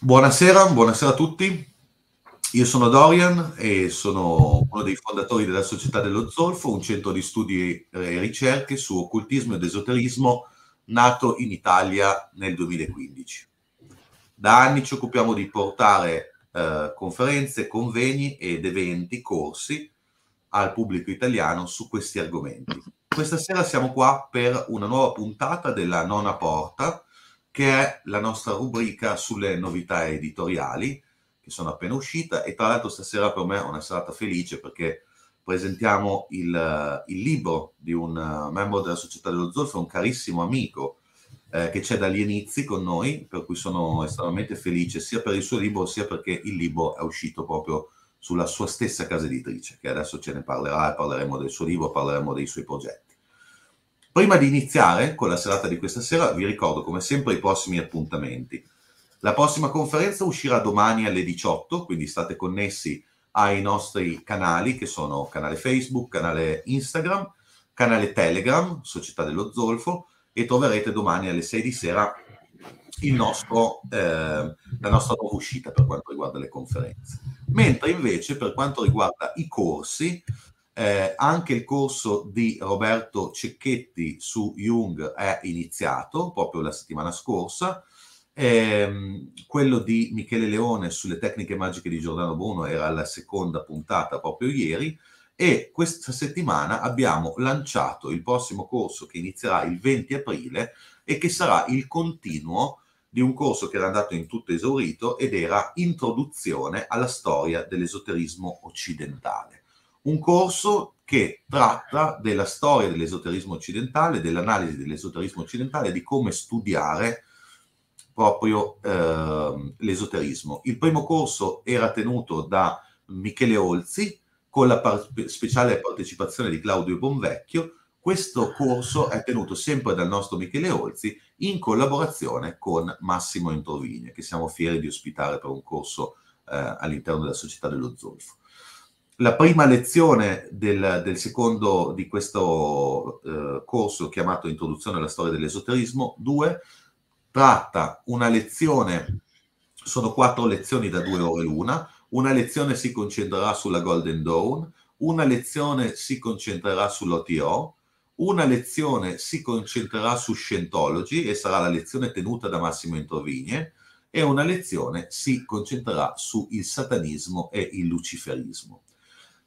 Buonasera, buonasera a tutti. Io sono Dorian e sono uno dei fondatori della Società dello Zolfo, un centro di studi e eh, ricerche su occultismo ed esoterismo nato in Italia nel 2015. Da anni ci occupiamo di portare eh, conferenze, convegni ed eventi, corsi al pubblico italiano su questi argomenti. Questa sera siamo qua per una nuova puntata della nona porta, che è la nostra rubrica sulle novità editoriali che sono appena uscita e tra l'altro stasera per me è una serata felice perché presentiamo il, eh, il libro di un eh, membro della Società dello Zolfo, un carissimo amico eh, che c'è dagli inizi con noi, per cui sono estremamente felice sia per il suo libro sia perché il libro è uscito proprio sulla sua stessa casa editrice, che adesso ce ne parlerà, parleremo del suo libro, parleremo dei suoi progetti. Prima di iniziare con la serata di questa sera, vi ricordo come sempre i prossimi appuntamenti. La prossima conferenza uscirà domani alle 18, quindi state connessi ai nostri canali che sono canale Facebook, canale Instagram, canale Telegram, Società dello Zolfo e troverete domani alle 6 di sera nostro, eh, la nostra nuova uscita per quanto riguarda le conferenze. Mentre invece per quanto riguarda i corsi, eh, anche il corso di Roberto Cecchetti su Jung è iniziato proprio la settimana scorsa. Ehm, quello di Michele Leone sulle tecniche magiche di Giordano Bruno era la seconda puntata proprio ieri e questa settimana abbiamo lanciato il prossimo corso che inizierà il 20 aprile e che sarà il continuo di un corso che era andato in tutto esaurito ed era Introduzione alla storia dell'esoterismo occidentale un corso che tratta della storia dell'esoterismo occidentale, dell'analisi dell'esoterismo occidentale, di come studiare proprio eh, l'esoterismo. Il primo corso era tenuto da Michele Olzi con la par- speciale partecipazione di Claudio Bonvecchio. Questo corso è tenuto sempre dal nostro Michele Olzi in collaborazione con Massimo Introvigne, che siamo fieri di ospitare per un corso eh, all'interno della Società dello Zolfo la prima lezione del, del secondo di questo eh, corso chiamato Introduzione alla storia dell'esoterismo 2 tratta una lezione, sono quattro lezioni da due ore l'una, una lezione si concentrerà sulla Golden Dawn, una lezione si concentrerà sull'OTO, una lezione si concentrerà su Scientology e sarà la lezione tenuta da Massimo Introvigne e una lezione si concentrerà sul satanismo e il luciferismo.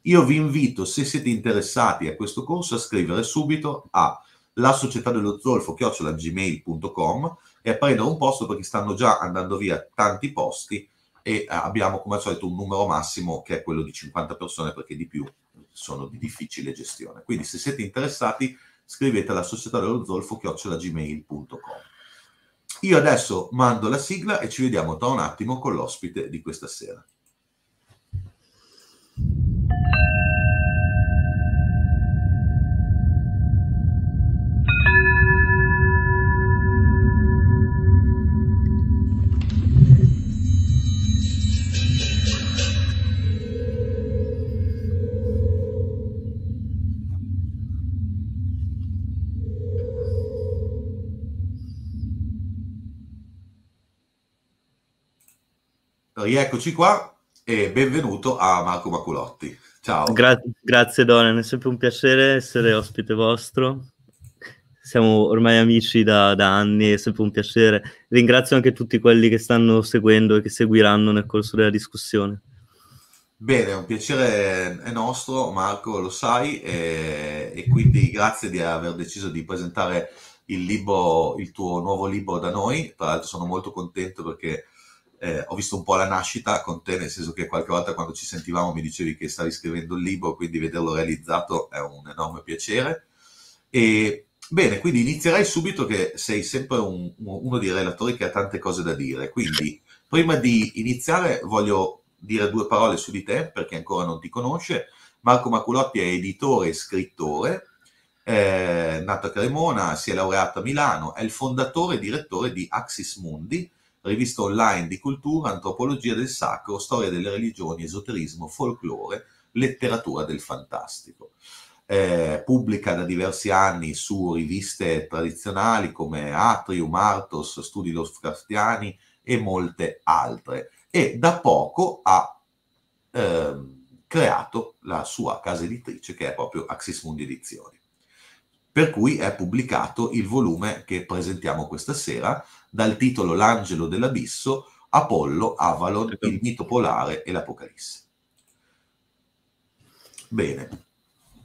Io vi invito, se siete interessati a questo corso, a scrivere subito a la società dello zolfo chiocciolagmail.com e a prendere un posto perché stanno già andando via tanti posti e eh, abbiamo come al solito un numero massimo che è quello di 50 persone perché di più sono di difficile gestione. Quindi se siete interessati scrivete alla società dello zolfo chiocciolagmail.com. Io adesso mando la sigla e ci vediamo tra un attimo con l'ospite di questa sera. rieccoci qua e benvenuto a Marco Maculotti. Ciao. Gra- grazie Donen, è sempre un piacere essere ospite vostro. Siamo ormai amici da, da, anni, è sempre un piacere. Ringrazio anche tutti quelli che stanno seguendo e che seguiranno nel corso della discussione. Bene, è un piacere è nostro, Marco, lo sai, e, e quindi grazie di aver deciso di presentare il, libro, il tuo nuovo libro da noi. Tra l'altro sono molto contento perché eh, ho visto un po' la nascita con te, nel senso che qualche volta quando ci sentivamo mi dicevi che stavi scrivendo il libro, quindi vederlo realizzato è un enorme piacere. E, bene, quindi inizierei subito che sei sempre un, uno dei relatori che ha tante cose da dire, quindi prima di iniziare voglio dire due parole su di te per chi ancora non ti conosce. Marco Maculotti è editore e scrittore, eh, nato a Cremona, si è laureato a Milano, è il fondatore e direttore di Axis Mundi, rivista online di cultura, antropologia del sacro, storia delle religioni, esoterismo, folklore, letteratura del fantastico. Eh, pubblica da diversi anni su riviste tradizionali come Atrium, Artos, Studi Lovecraftiani e molte altre. E da poco ha eh, creato la sua casa editrice che è proprio Axis Mundi Edizioni. Per cui è pubblicato il volume che presentiamo questa sera, dal titolo L'angelo dell'abisso, Apollo, Avalon, il mito polare e l'Apocalisse. Bene,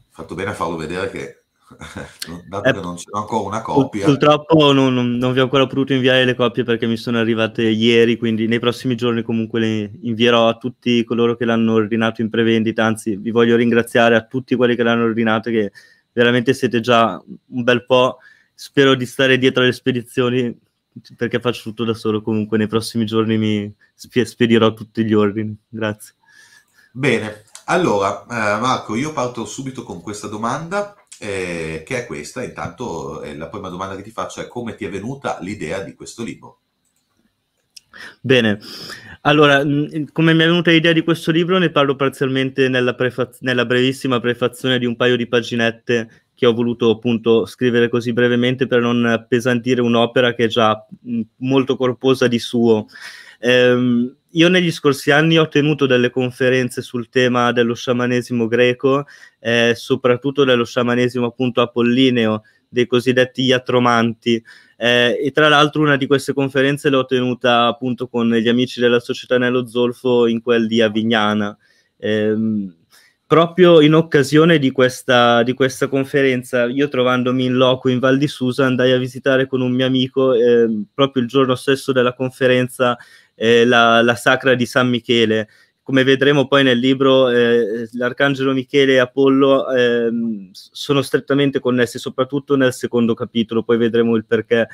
fatto bene a farlo vedere che dato eh, che non c'è ancora una copia. Purtroppo non, non, non, vi ho ancora potuto inviare le copie perché mi sono arrivate ieri, quindi nei prossimi giorni comunque le invierò a tutti coloro che l'hanno ordinato in prevendita, anzi vi voglio ringraziare a tutti quelli che l'hanno ordinato che veramente siete già un bel po', spero di stare dietro alle spedizioni perché faccio tutto da solo comunque nei prossimi giorni mi spedirò tutti gli ordini grazie bene allora eh, Marco io parto subito con questa domanda eh, che è questa intanto eh, la prima domanda che ti faccio è come ti è venuta l'idea di questo libro Bene, allora, mm, come mi è venuta l'idea di questo libro ne parlo parzialmente nella, prefaz- nella brevissima prefazione di un paio di paginette che ho voluto appunto scrivere così brevemente per non appesantire un'opera che è già molto corposa di suo. Ehm, io negli scorsi anni ho tenuto delle conferenze sul tema dello sciamanesimo greco, eh, soprattutto dello sciamanesimo appunto apollineo, dei cosiddetti iatromanti. Eh, e tra l'altro una di queste conferenze l'ho tenuta appunto con gli amici della Società Nello Zolfo in quel di Avignana. Ehm, proprio in occasione di questa, di questa, conferenza, io trovandomi in loco in Val di Susa, andai a visitare con un mio amico eh, proprio il giorno stesso della conferenza eh, la, la, Sacra di San Michele. Come vedremo poi nel libro, eh, l'Arcangelo Michele e Apollo ehm, sono strettamente connessi, soprattutto nel secondo capitolo, poi vedremo il perché.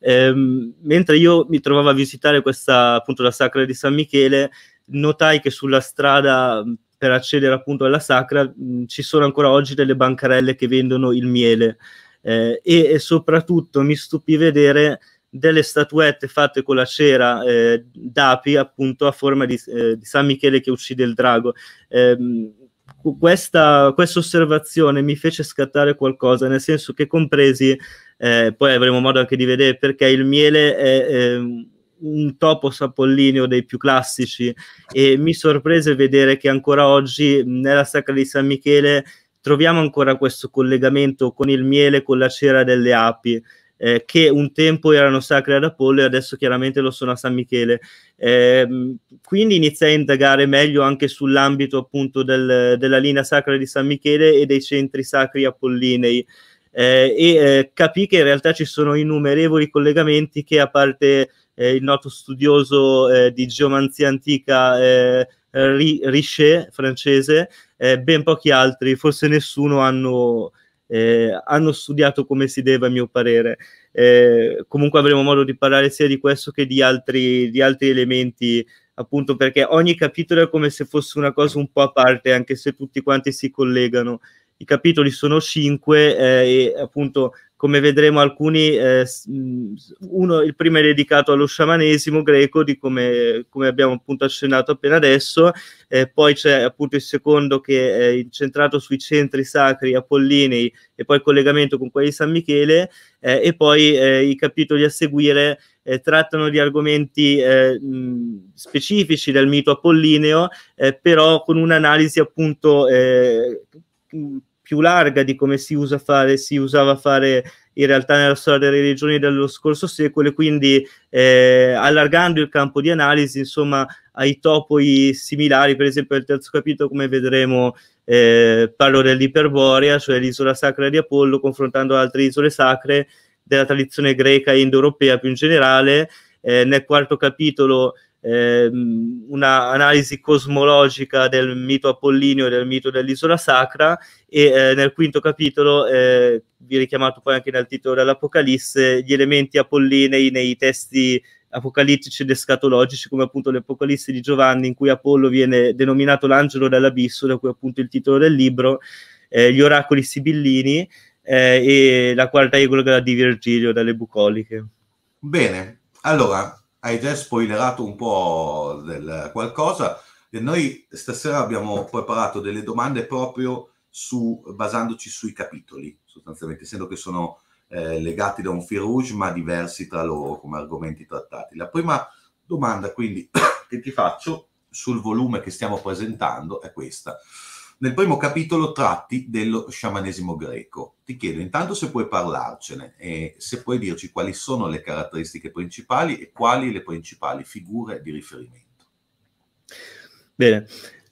Ehm, mentre io mi trovavo a visitare questa, appunto, la Sacra di San Michele, notai che sulla strada per accedere appunto alla sacra mh, ci sono ancora oggi delle bancarelle che vendono il miele eh, e, e, soprattutto mi stupì vedere delle statuette fatte con la cera eh, d'api appunto a forma di, eh, di, San Michele che uccide il drago. Ehm, questa, osservazione mi fece scattare qualcosa, nel senso che compresi, eh, poi avremo modo anche di vedere perché il miele è ehm, un topo sapollineo dei più classici e mi sorprese vedere che ancora oggi nella Sacra di San Michele troviamo ancora questo collegamento con il miele, con la cera delle api. Eh, che un tempo erano sacre ad Apollo e adesso chiaramente lo sono a San Michele. Eh, quindi iniziai a indagare meglio anche sull'ambito appunto del, della linea sacra di San Michele e dei centri sacri apollinei. Eh, e eh, capì che in realtà ci sono innumerevoli collegamenti che a parte eh, il noto studioso eh, di geomanzia antica eh, Richet, francese, ben pochi altri, forse nessuno, hanno, eh, hanno, studiato come si deve, a mio parere. Eh, comunque avremo modo di parlare sia di questo che di altri, di altri elementi appunto perché ogni capitolo è come se fosse una cosa un po' a parte, anche se tutti quanti si collegano. I capitoli sono cinque eh, e appunto come vedremo alcuni, eh, uno, il primo è dedicato allo sciamanesimo greco, di come, come abbiamo appunto accennato appena adesso, eh, poi c'è appunto il secondo che è incentrato sui centri sacri apollinei e poi il collegamento con quelli di San Michele eh, e poi eh, i capitoli a seguire eh, trattano di argomenti eh, mh, specifici del mito apollineo, però con un'analisi appunto più larga di come si, usa fare, si usava fare in realtà nella storia delle religioni dello scorso secolo e quindi eh, allargando il campo di analisi insomma ai topoi similari per esempio nel terzo capitolo come vedremo eh, parlo dell'Iperborea cioè l'isola sacra di Apollo confrontando altre isole sacre della tradizione greca e indoeuropea più in generale eh, nel quarto capitolo ehm, un'analisi cosmologica del mito apollinio e del mito dell'isola sacra e eh, nel quinto capitolo, eh, vi richiamato poi anche nel titolo dell'Apocalisse, gli elementi apollinei nei testi apocalittici ed escatologici, come appunto l'Apocalisse di Giovanni, in cui Apollo viene denominato l'angelo dell'abisso, da cui appunto il titolo del libro, eh, gli oracoli sibillini eh, e la quarta egola di Virgilio dalle bucoliche. Bene, allora hai già spoilerato un po' del qualcosa. E noi stasera abbiamo preparato delle domande proprio su, basandoci sui capitoli, sostanzialmente, essendo che sono eh, legati da un fil rouge ma diversi tra loro come argomenti trattati. La prima domanda quindi che ti faccio sul volume che stiamo presentando è questa nel primo capitolo tratti dello sciamanesimo greco. Ti chiedo intanto se puoi parlarcene e se puoi dirci quali sono le caratteristiche principali e quali le principali figure di riferimento. Bene,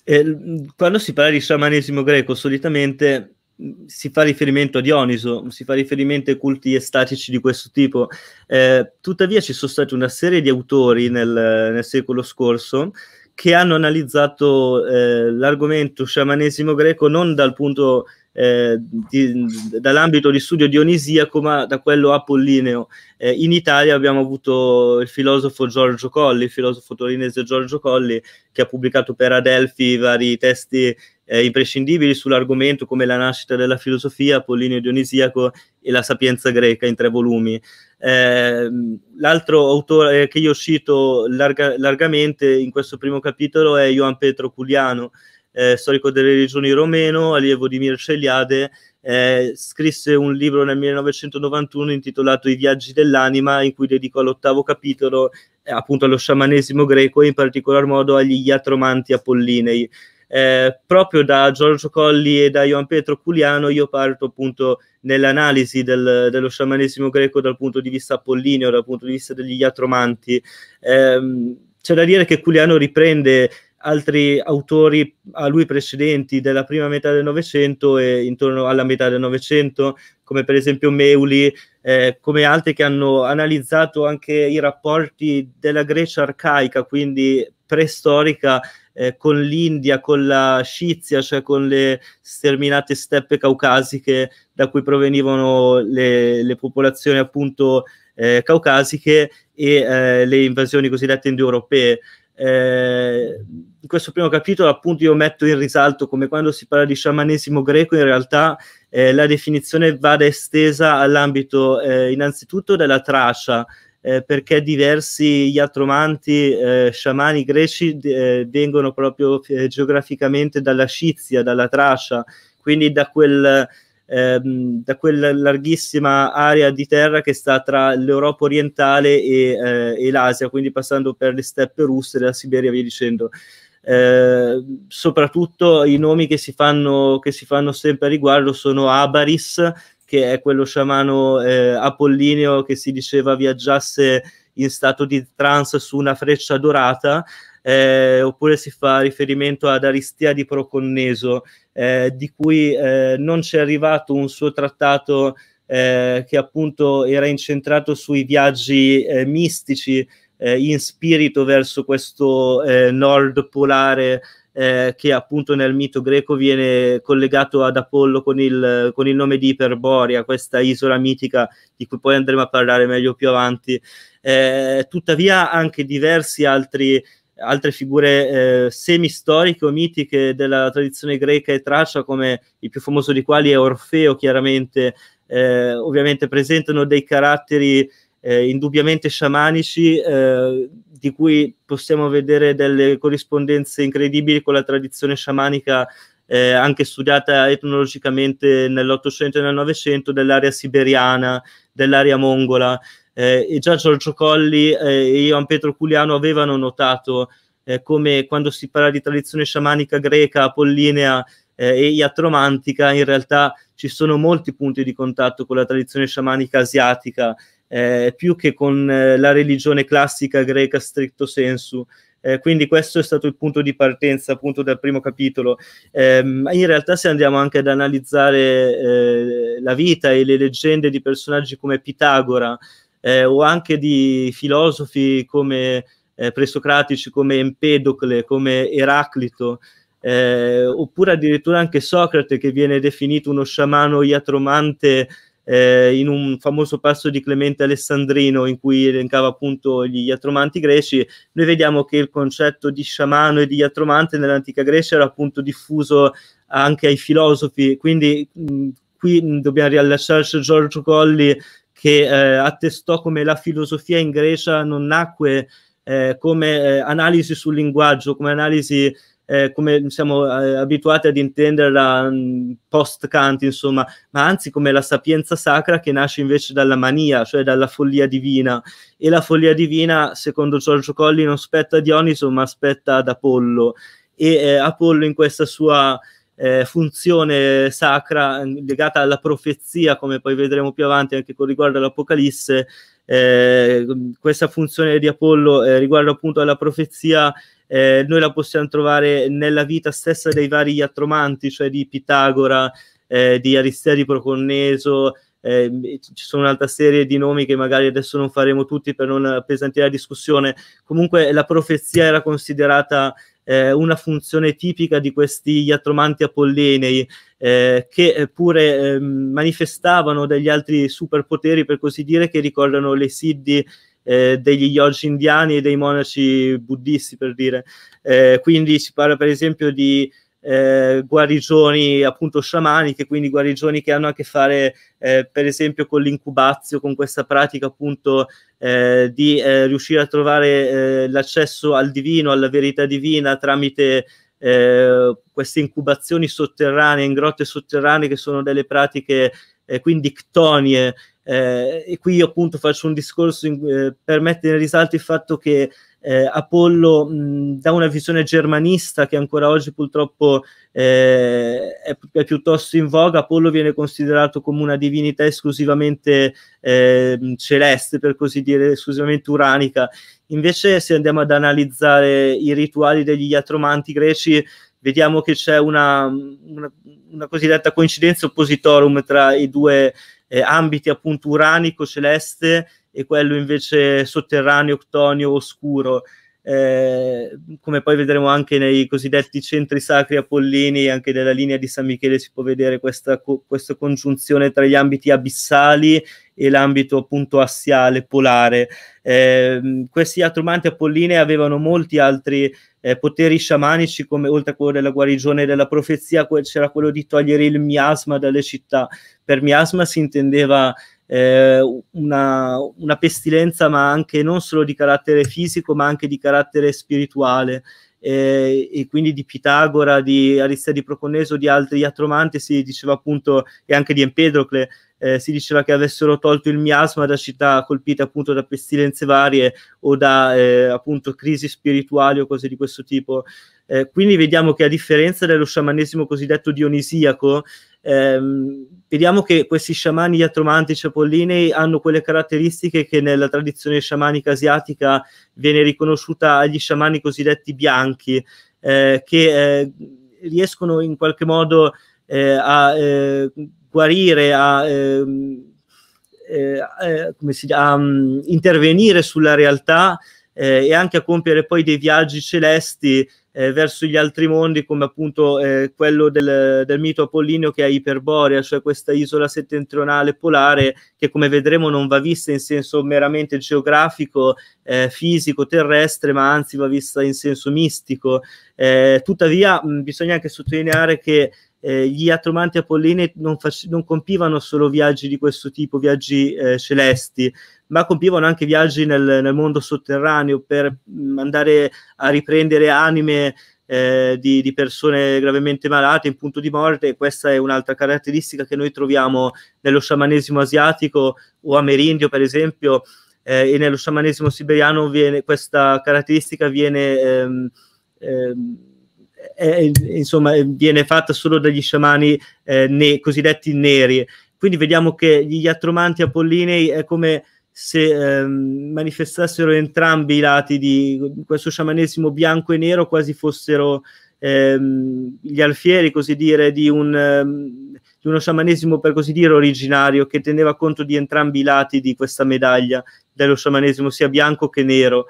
eh, quando si parla di sciamanesimo greco solitamente mm, si fa riferimento a Dioniso, si fa riferimento ai culti estatici di questo tipo. Eh, tuttavia ci sono stati una serie di autori nel, nel secolo scorso che hanno analizzato eh, l'argomento sciamanesimo greco non dal punto eh, di, dall'ambito di studio dionisiaco, ma da quello apollineo. Eh, in Italia abbiamo avuto il filosofo Giorgio Colli, il filosofo torinese Giorgio Colli, che ha pubblicato per Adelphi vari testi eh, imprescindibili sull'argomento come la nascita della filosofia, apollineo dionisiaco e la sapienza greca in tre volumi. Ehm, l'altro autore che io cito larga, largamente in questo primo capitolo è Ioan Petro Culiano, eh, storico delle religioni romeno, allievo di Mirceliade, eh, scrisse un libro nel 1991 intitolato I viaggi dell'anima, in cui dedicò l'ottavo capitolo eh, appunto allo sciamanesimo greco e in particolar modo agli iatromanti apollinei eh, proprio da Giorgio Colli e da Ioan Pietro Culiano io parto appunto nell'analisi del, dello sciamanesimo greco dal punto di vista apollineo, dal punto di vista degli iatromanti. Eh, c'è da dire che Culiano riprende altri autori a lui precedenti della prima metà del Novecento e intorno alla metà del Novecento, come per esempio Meuli, eh, come altri che hanno analizzato anche i rapporti della Grecia arcaica, quindi preistorica, eh, con l'India, con la Scizia, cioè con le sterminate steppe caucasiche da cui provenivano le, le popolazioni appunto eh, caucasiche e eh, le invasioni cosiddette indoeuropee. Eh, in questo primo capitolo appunto io metto in risalto come quando si parla di sciamanesimo greco in realtà eh, la definizione vada estesa all'ambito eh, innanzitutto della Tracia eh, perché diversi iatromanti eh, sciamani greci eh, vengono proprio eh, geograficamente dalla Scizia, dalla Tracia, quindi da, quel, ehm, da quella larghissima area di terra che sta tra l'Europa orientale e, eh, e l'Asia, quindi passando per le steppe russe, la Siberia, via dicendo. Eh, soprattutto i nomi che si, fanno, che si fanno sempre a riguardo sono Abaris, che è quello sciamano eh, apollineo che si diceva viaggiasse in stato di trance su una freccia dorata, eh, oppure si fa riferimento ad Aristea di Proconneso, eh, di cui eh, non c'è arrivato un suo trattato eh, che appunto era incentrato sui viaggi eh, mistici in spirito verso questo nord polare eh, che appunto nel mito greco viene collegato ad Apollo con il, con il, nome di Iperborea, questa isola mitica di cui poi andremo a parlare meglio più avanti. Eh, tuttavia anche diversi altri altre figure eh, semistoriche o mitiche della tradizione greca e tracia, come il più famoso di quali è Orfeo, chiaramente, eh, ovviamente presentano dei caratteri eh, indubbiamente sciamanici eh, di cui possiamo vedere delle corrispondenze incredibili con la tradizione sciamanica eh, anche studiata etnologicamente nell'Ottocento e nel Novecento dell'area siberiana, dell'area mongola. Eh, e già Giorgio Colli eh, e Ioan Pietro Culiano avevano notato eh, come quando si parla di tradizione sciamanica greca, apollinea, e iatromantica, in realtà ci sono molti punti di contatto con la tradizione sciamanica asiatica eh, più che con eh, la religione classica greca stricto senso. Eh, quindi questo è stato il punto di partenza appunto dal primo capitolo. Ehm, in realtà se andiamo anche ad analizzare eh, la vita e le leggende di personaggi come Pitagora eh, o anche di filosofi come eh, presocratici, come Empedocle, come Eraclito, oppure addirittura anche Socrate che viene definito uno sciamano iatromante eh, in un famoso passo di Clemente Alessandrino in cui elencava appunto gli iatromanti greci, noi vediamo che il concetto di sciamano e di iatromante nell'antica Grecia era appunto diffuso anche ai filosofi, quindi mh, mm, qui dobbiamo riallacciarci Giorgio Colli che eh, attestò come la filosofia in Grecia non nacque eh, come eh, analisi sul linguaggio, come analisi eh, come siamo eh, abituati ad intenderla mm, post-Kant, insomma, ma anzi come la sapienza sacra che nasce invece dalla mania, cioè dalla follia divina. E la follia divina, secondo Giorgio Colli, non spetta a Dioniso, ma spetta ad Apollo. E eh, Apollo in questa sua eh, funzione sacra mm, legata alla profezia, come poi vedremo più avanti anche con riguardo all'Apocalisse, eh, questa funzione di Apollo eh, riguardo appunto alla profezia eh, noi la possiamo trovare nella vita stessa dei vari iatromanti, cioè di Pitagora, eh, di Aristea di Proconneso, eh, ci sono un'altra serie di nomi che magari adesso non faremo tutti per non appesantire la discussione. Comunque la profezia era considerata eh, una funzione tipica di questi iatromanti apollinei eh, che eh, pure ehm, manifestavano degli altri superpoteri, per così dire, che ricordano le Siddi eh, degli yogi indiani e dei monaci buddisti, per dire. Eh, quindi si parla per esempio di eh, guarigioni appunto sciamaniche, quindi guarigioni che hanno a che fare eh, per esempio con l'incubazio, con questa pratica appunto eh, di eh, riuscire a trovare eh, l'accesso al divino, alla verità divina tramite eh, queste incubazioni sotterranee, in grotte sotterranee che sono delle pratiche quindi ctonie eh, e qui appunto faccio un discorso in, eh, per mettere in risalto il fatto che eh, Apollo mh, dà una visione germanista che ancora oggi purtroppo eh, è, è, piuttosto in voga. Apollo viene considerato come una divinità esclusivamente eh, celeste, per così dire, esclusivamente uranica. Invece, se andiamo ad analizzare i rituali degli iatromanti greci, vediamo che c'è una, una, una cosiddetta coincidenza oppositorum tra i due eh, ambiti appunto uranico celeste e quello invece sotterraneo, octonio, oscuro. Eh, come poi vedremo anche nei cosiddetti centri sacri apollini, anche nella linea di San Michele si può vedere questa, questa congiunzione tra gli ambiti abissali e l'ambito appunto assiale, polare. Eh, questi atromanti apolline avevano molti altri eh, poteri sciamanici come oltre a quello della guarigione e della profezia c'era quello di togliere il miasma dalle città. Per miasma si intendeva eh, una, una, pestilenza ma anche non solo di carattere fisico ma anche di carattere spirituale eh, e quindi di Pitagora, di Aristea di Proconneso, di altri atromanti si diceva appunto, e anche di Empedocle, eh, si diceva che avessero tolto il miasma da città colpite appunto da pestilenze varie o da eh, appunto crisi spirituali o cose di questo tipo. Eh, quindi vediamo che a differenza dello sciamanesimo cosiddetto dionisiaco, ehm, vediamo che questi sciamani iatromantici apollinei hanno quelle caratteristiche che nella tradizione sciamanica asiatica viene riconosciuta agli sciamani cosiddetti bianchi, eh, che eh, riescono in qualche modo eh, a eh, guarire, a... Ehm, eh, dia, a mm, intervenire sulla realtà eh, e anche a compiere poi dei viaggi celesti eh, verso gli altri mondi, come appunto eh, quello del, del, mito apollinio che è Iperborea, cioè questa isola settentrionale polare che come vedremo non va vista in senso meramente geografico, eh, fisico, terrestre, ma anzi va vista in senso mistico. Eh, tuttavia mh, bisogna anche sottolineare che eh, gli atromanti Apolline non, fac- non, compivano solo viaggi di questo tipo, viaggi eh, celesti, ma compivano anche viaggi nel, nel mondo sotterraneo per mm, andare a riprendere anime eh, di, di, persone gravemente malate in punto di morte. Questa è un'altra caratteristica che noi troviamo nello sciamanesimo asiatico o amerindio, per esempio, eh, e nello sciamanesimo siberiano viene, questa caratteristica viene ehm, ehm, è, insomma, viene fatta solo dagli sciamani eh, ne- cosiddetti neri. Quindi vediamo che gli atromanti apollinei è come se eh, manifestassero entrambi i lati di questo sciamanesimo bianco e nero, quasi fossero ehm, gli alfieri, così dire, di, un, ehm, di, uno sciamanesimo, per così dire, originario, che teneva conto di entrambi i lati di questa medaglia, dello sciamanesimo sia bianco che nero.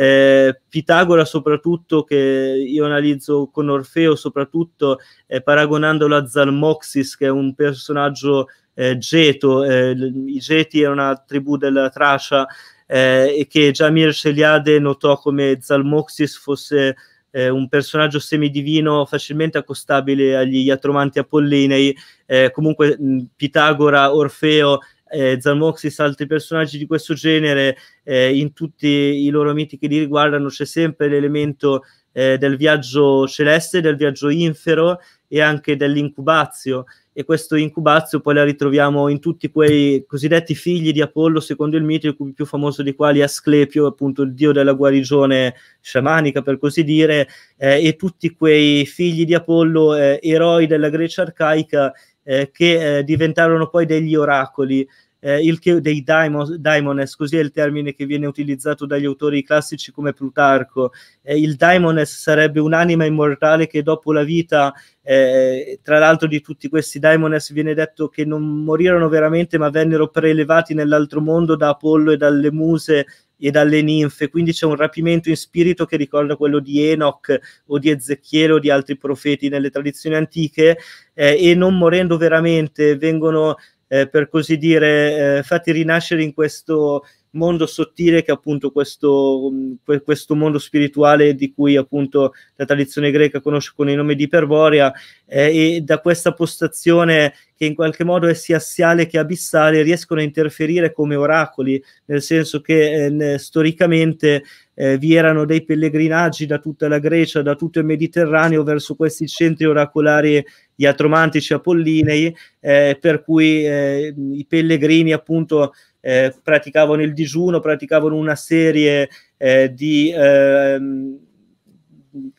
Eh, Pitagora soprattutto, che io analizzo con Orfeo soprattutto, eh, paragonandolo a Zalmoxis, che è un personaggio eh, geto, eh, i geti era una tribù della Tracia, eh, e che Jamir Celiade notò come Zalmoxis fosse eh, un personaggio semidivino facilmente accostabile agli iatromanti apollinei, eh, comunque mh, Pitagora, Orfeo eh, Zalmoxis e altri personaggi di questo genere, eh, in tutti i loro miti che li riguardano c'è sempre l'elemento eh, del viaggio celeste, del viaggio infero e anche dell'incubazio. E questo incubazio poi la ritroviamo in tutti quei cosiddetti figli di Apollo, secondo il mito, il più famoso di quali è Asclepio, appunto il dio della guarigione sciamanica, per così dire, eh, e tutti quei figli di Apollo, eh, eroi della Grecia arcaica, eh, che eh, diventarono poi degli oracoli, eh, il che, dei daimones, così è il termine che viene utilizzato dagli autori classici come Plutarco. Eh, il daimones sarebbe un'anima immortale che dopo la vita, eh, tra l'altro di tutti questi daimones viene detto che non morirono veramente ma vennero prelevati nell'altro mondo da Apollo e dalle muse e dalle ninfe, quindi c'è un rapimento in spirito che ricorda quello di Enoch o di Ezechiele o di altri profeti nelle tradizioni antiche eh, e non morendo veramente vengono eh, per così dire eh, fatti rinascere in questo mondo sottile che è appunto questo, mm, questo mondo spirituale di cui appunto la tradizione greca conosce con il nome di Iperborea eh, e da questa postazione che in qualche modo è sia assiale che abissale riescono a interferire come oracoli, nel senso che eh, storicamente eh, vi erano dei pellegrinaggi da tutta la Grecia, da tutto il Mediterraneo verso questi centri oracolari iatromantici apollinei, eh, per cui eh, i pellegrini appunto eh, praticavano il digiuno, praticavano una serie eh, di, ehm,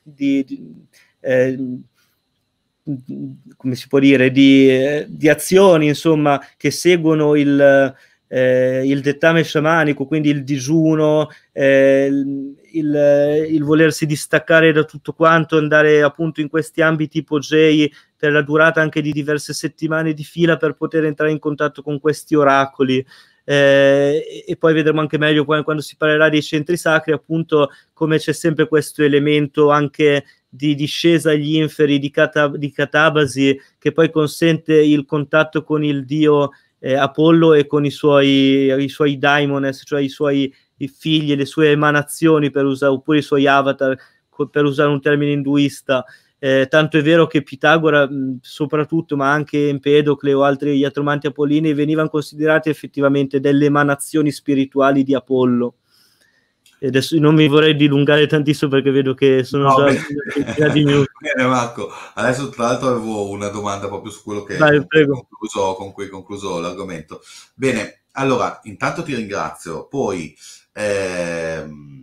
di, di ehm, come si può dire, di, di, azioni insomma, che seguono il, eh, il dettame sciamanico, quindi il digiuno, eh, il, il, volersi distaccare da tutto quanto, andare appunto in questi ambiti ipogei per la durata anche di diverse settimane di fila per poter entrare in contatto con questi oracoli eh, e poi vedremo anche meglio quando, quando, si parlerà dei centri sacri, appunto come c'è sempre questo elemento anche di discesa agli inferi di, cata, di Catabasi che poi consente il contatto con il dio eh, Apollo e con i suoi, i suoi daimones, cioè i suoi i figli, le sue emanazioni per usare, oppure i suoi avatar per usare un termine induista. Eh, tanto è vero che Pitagora, mh, soprattutto, ma anche Empedocle o altri gli atromanti apollinei venivano considerati effettivamente delle emanazioni spirituali di Apollo. E adesso non mi vorrei dilungare tantissimo perché vedo che sono no, già di Bene, eh, Marco. Adesso, tra l'altro, avevo una domanda proprio su quello che Dai, concluso, con cui concluso l'argomento. Bene, allora, intanto ti ringrazio. Poi. Ehm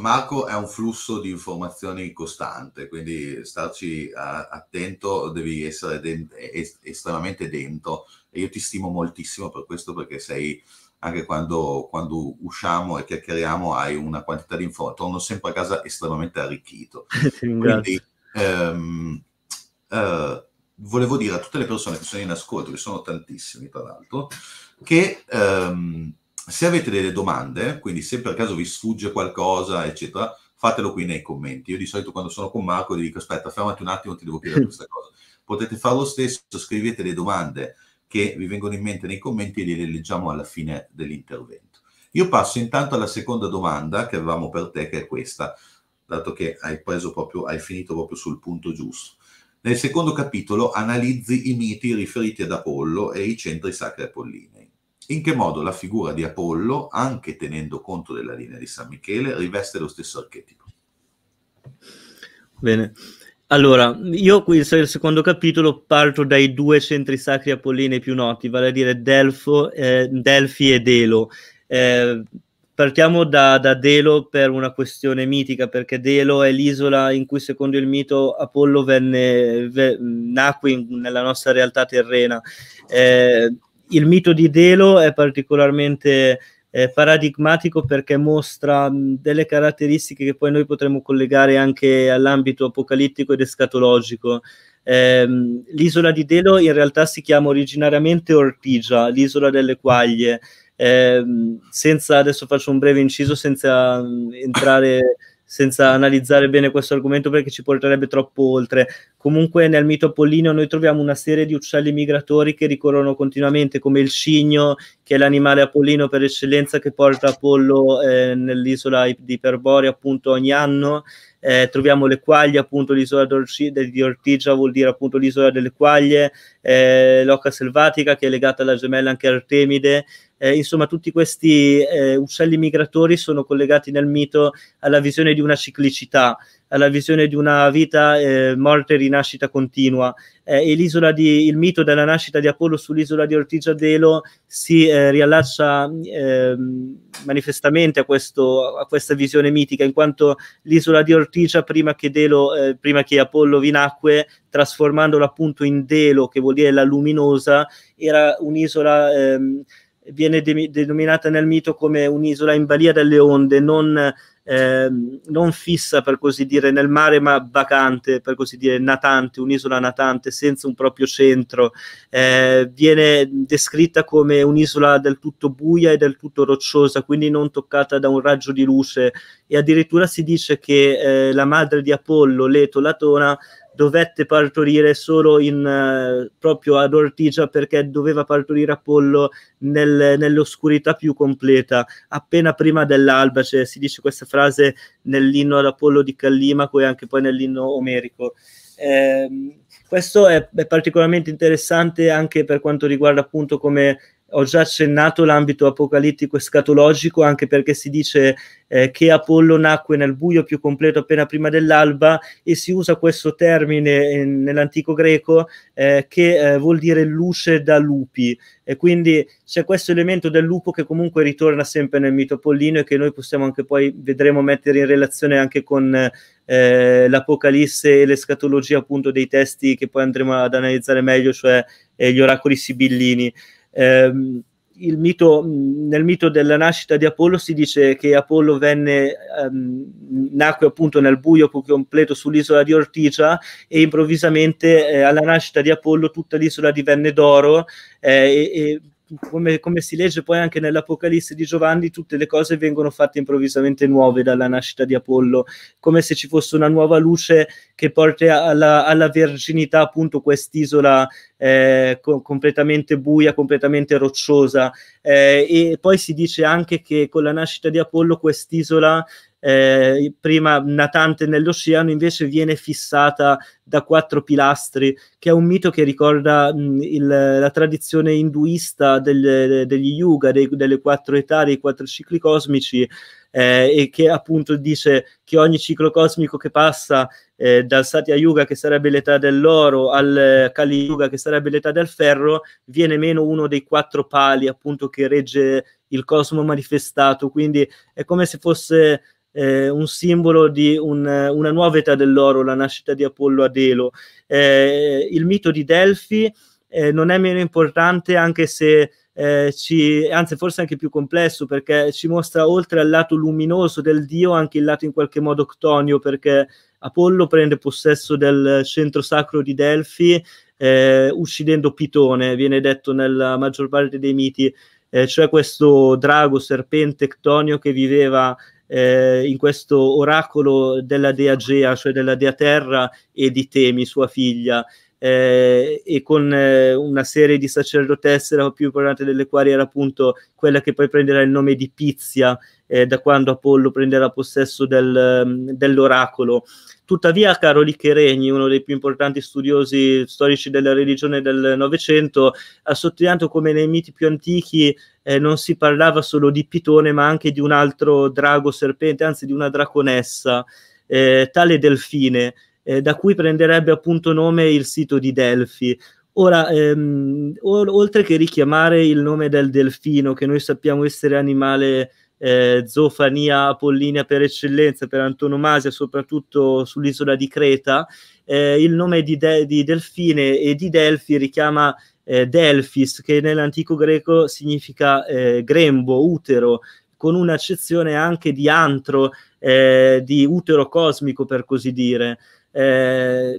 Marco è un flusso di informazioni costante, quindi starci a, eh, attento, devi essere de- estremamente dentro e io ti stimo moltissimo per questo perché sei anche quando, quando, usciamo e chiacchieriamo hai una quantità di informazioni, torno sempre a casa estremamente arricchito. Quindi ehm, eh, volevo dire a tutte le persone che sono in ascolto, che sono tantissimi tra l'altro, che ehm, se avete delle domande, quindi se per caso vi sfugge qualcosa, eccetera, fatelo qui nei commenti. Io di solito quando sono con Marco gli dico aspetta, fermati un attimo, ti devo chiedere questa cosa. Potete fare lo stesso, scrivete le domande che vi vengono in mente nei commenti e le leggiamo alla fine dell'intervento. Io passo intanto alla seconda domanda che avevamo per te, che è questa, dato che hai, preso proprio, hai finito proprio sul punto giusto. Nel secondo capitolo analizzi i miti riferiti ad Apollo e i centri sacri apollini in che modo la figura di Apollo, anche tenendo conto della linea di San Michele, riveste lo stesso archetipo. Bene. Allora, io qui nel secondo capitolo parto dai due centri sacri apollini più noti, vale a dire Delfo, eh, Delfi e Delo. Eh, partiamo da, da, Delo per una questione mitica, perché Delo è l'isola in cui, secondo il mito, Apollo venne, ve, nacque in, nella nostra realtà terrena. Eh, il mito di Delo è particolarmente eh, paradigmatico perché mostra mh, delle caratteristiche che poi noi potremmo collegare anche all'ambito apocalittico ed escatologico. Ehm, l'isola di Delo in realtà si chiama originariamente Ortigia, l'isola delle quaglie. Eh, senza adesso faccio un breve inciso senza entrare senza analizzare bene questo argomento perché ci porterebbe troppo oltre. Comunque nel mito Apollino noi troviamo una serie di uccelli migratori che ricorrono continuamente, come il cigno, che è l'animale Apollino per eccellenza che porta Apollo eh, nell'isola di Iperborea appunto ogni anno. Eh, troviamo le quaglie, appunto l'isola di Ortigia vuol dire appunto l'isola delle quaglie, eh, l'oca selvatica che è legata alla gemella anche Artemide, eh, insomma tutti questi eh, uccelli migratori sono collegati nel mito alla visione di una ciclicità, alla visione di una vita eh, morte e rinascita continua. Eh, e di, il mito della nascita di Apollo sull'isola di Ortigia d'Elo si eh, riallaccia eh, manifestamente a, questo, a, questa visione mitica, in quanto l'isola di Ortigia, prima che, Delo, eh, prima che Apollo vi nacque, trasformandola appunto in Delo, che vuol dire la luminosa, era un'isola... Ehm, viene de- denominata nel mito come un'isola in balia delle onde, non, eh, non, fissa per così dire nel mare, ma vacante, per così dire natante, un'isola natante senza un proprio centro. Eh, viene descritta come un'isola del tutto buia e del tutto rocciosa, quindi non toccata da un raggio di luce e addirittura si dice che eh, la madre di Apollo, Leto Latona, dovette partorire solo in, eh, proprio ad Ortigia perché doveva partorire Apollo nel, nell'oscurità più completa, appena prima dell'alba, cioè si dice questa frase nell'inno ad Apollo di Callimaco e anche poi nell'inno omerico. Eh, questo è, è, particolarmente interessante anche per quanto riguarda appunto come ho già accennato l'ambito apocalittico e scatologico, anche perché si dice eh, che Apollo nacque nel buio più completo appena prima dell'alba e si usa questo termine eh, nell'antico greco eh, che eh, vuol dire luce da lupi e quindi c'è questo elemento del lupo che comunque ritorna sempre nel mito apollino e che noi possiamo anche poi vedremo mettere in relazione anche con eh, l'Apocalisse e l'escatologia appunto dei testi che poi andremo ad analizzare meglio, cioè eh, gli oracoli sibillini. Ehm, mito, nel mito della nascita di Apollo si dice che Apollo venne, ehm, nacque appunto nel buio più completo sull'isola di Ortigia e improvvisamente eh, alla nascita di Apollo tutta l'isola divenne d'oro eh, e, e come, come, si legge poi anche nell'Apocalisse di Giovanni, tutte le cose vengono fatte improvvisamente nuove dalla nascita di Apollo, come se ci fosse una nuova luce che porti alla, alla verginità appunto quest'isola eh, co- completamente buia, completamente rocciosa. Eh, e poi si dice anche che con la nascita di Apollo quest'isola eh, prima natante nell'oceano, invece viene fissata da quattro pilastri, che è un mito che ricorda mh, il, la tradizione induista del, degli yuga, dei, delle quattro età, dei quattro cicli cosmici, eh, e che appunto dice che ogni ciclo cosmico che passa eh, dal Satya Yuga, che sarebbe l'età dell'oro, al eh, Kali Yuga, che sarebbe l'età del ferro, viene meno uno dei quattro pali appunto che regge il cosmo manifestato, quindi è come se fosse eh, un simbolo di un, eh, una nuova età dell'oro, la nascita di Apollo a Delo. Eh, il mito di Delfi eh, non è meno importante anche se eh, ci, anzi forse anche più complesso perché ci mostra oltre al lato luminoso del dio anche il lato in qualche modo octonio perché Apollo prende possesso del centro sacro di Delfi eh, uccidendo Pitone, viene detto nella maggior parte dei miti, eh, cioè questo drago serpente ectonio che viveva eh, in questo oracolo della dea Gea, cioè della dea Terra e di Temi, sua figlia. Eh, e con eh, una serie di sacerdotesse, la più importante delle quali era appunto quella che poi prenderà il nome di Pizia, eh, da quando Apollo prenderà possesso del, mm, dell'oracolo. Tuttavia, Caroli Cheregni, uno dei più importanti studiosi storici della religione del Novecento, ha sottolineato come nei miti più antichi eh, non si parlava solo di Pitone, ma anche di un altro drago serpente, anzi di una draconessa, eh, tale Delfine, eh, da cui prenderebbe appunto nome il sito di Delfi. Ora, ehm, oltre che richiamare il nome del delfino, che noi sappiamo essere animale eh, zoofania apollinea per eccellenza, per antonomasia, soprattutto sull'isola di Creta, eh, il nome di, de- di Delfine e di Delfi richiama eh, Delphis, che nell'antico greco significa eh, grembo, utero, con un'accezione anche di antro, eh, di utero cosmico per così dire. Eh,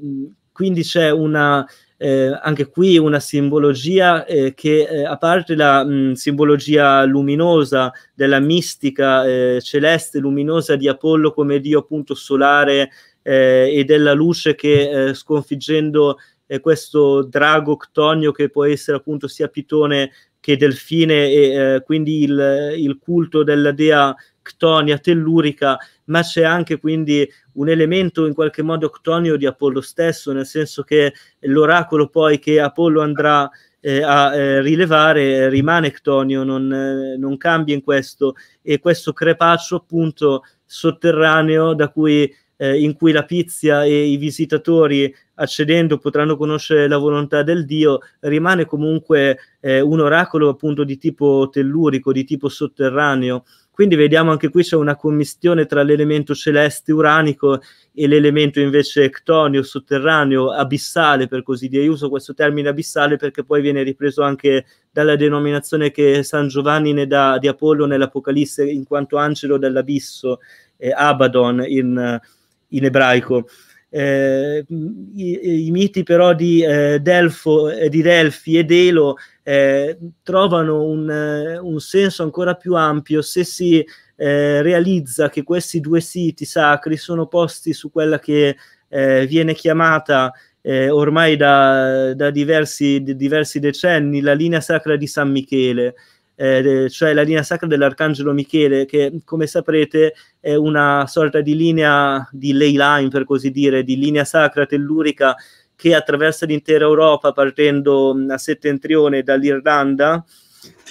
quindi c'è una, eh, anche qui una simbologia eh, che, eh, a parte la mh, mm, simbologia luminosa della mistica eh, celeste luminosa di Apollo come dio appunto solare e della luce che sconfiggendo eh, questo drago ctonio che può essere appunto sia pitone che delfine e eh, quindi il, il, culto della dea ctonia tellurica, ma c'è anche quindi un elemento in qualche modo ctonio di Apollo stesso, nel senso che l'oracolo poi che Apollo andrà eh, a eh, rilevare rimane ctonio, non, eh, non cambia in questo e questo crepaccio appunto sotterraneo da cui eh, in cui la pizia e i visitatori accedendo potranno conoscere la volontà del Dio, rimane comunque eh, un oracolo appunto di tipo tellurico, di tipo sotterraneo. Quindi vediamo anche qui c'è una commistione tra l'elemento celeste uranico e l'elemento invece ectonio, sotterraneo, abissale per così dire. Io uso questo termine abissale perché poi viene ripreso anche dalla denominazione che San Giovanni ne dà di Apollo nell'Apocalisse in quanto angelo dell'abisso, eh, Abaddon in in ebraico. Eh, i, i, miti però di, eh, Delfo, eh, di Delfi ed Elo eh, trovano un, eh, un, senso ancora più ampio se si realizza che questi due siti sacri sono posti su quella che viene chiamata ormai da, da diversi, di diversi, decenni la linea sacra di San Michele, eh, cioè la linea sacra dell'Arcangelo Michele, che come saprete è una sorta di linea di ley line, per così dire, di linea sacra tellurica che attraversa l'intera Europa partendo a settentrione dall'Irlanda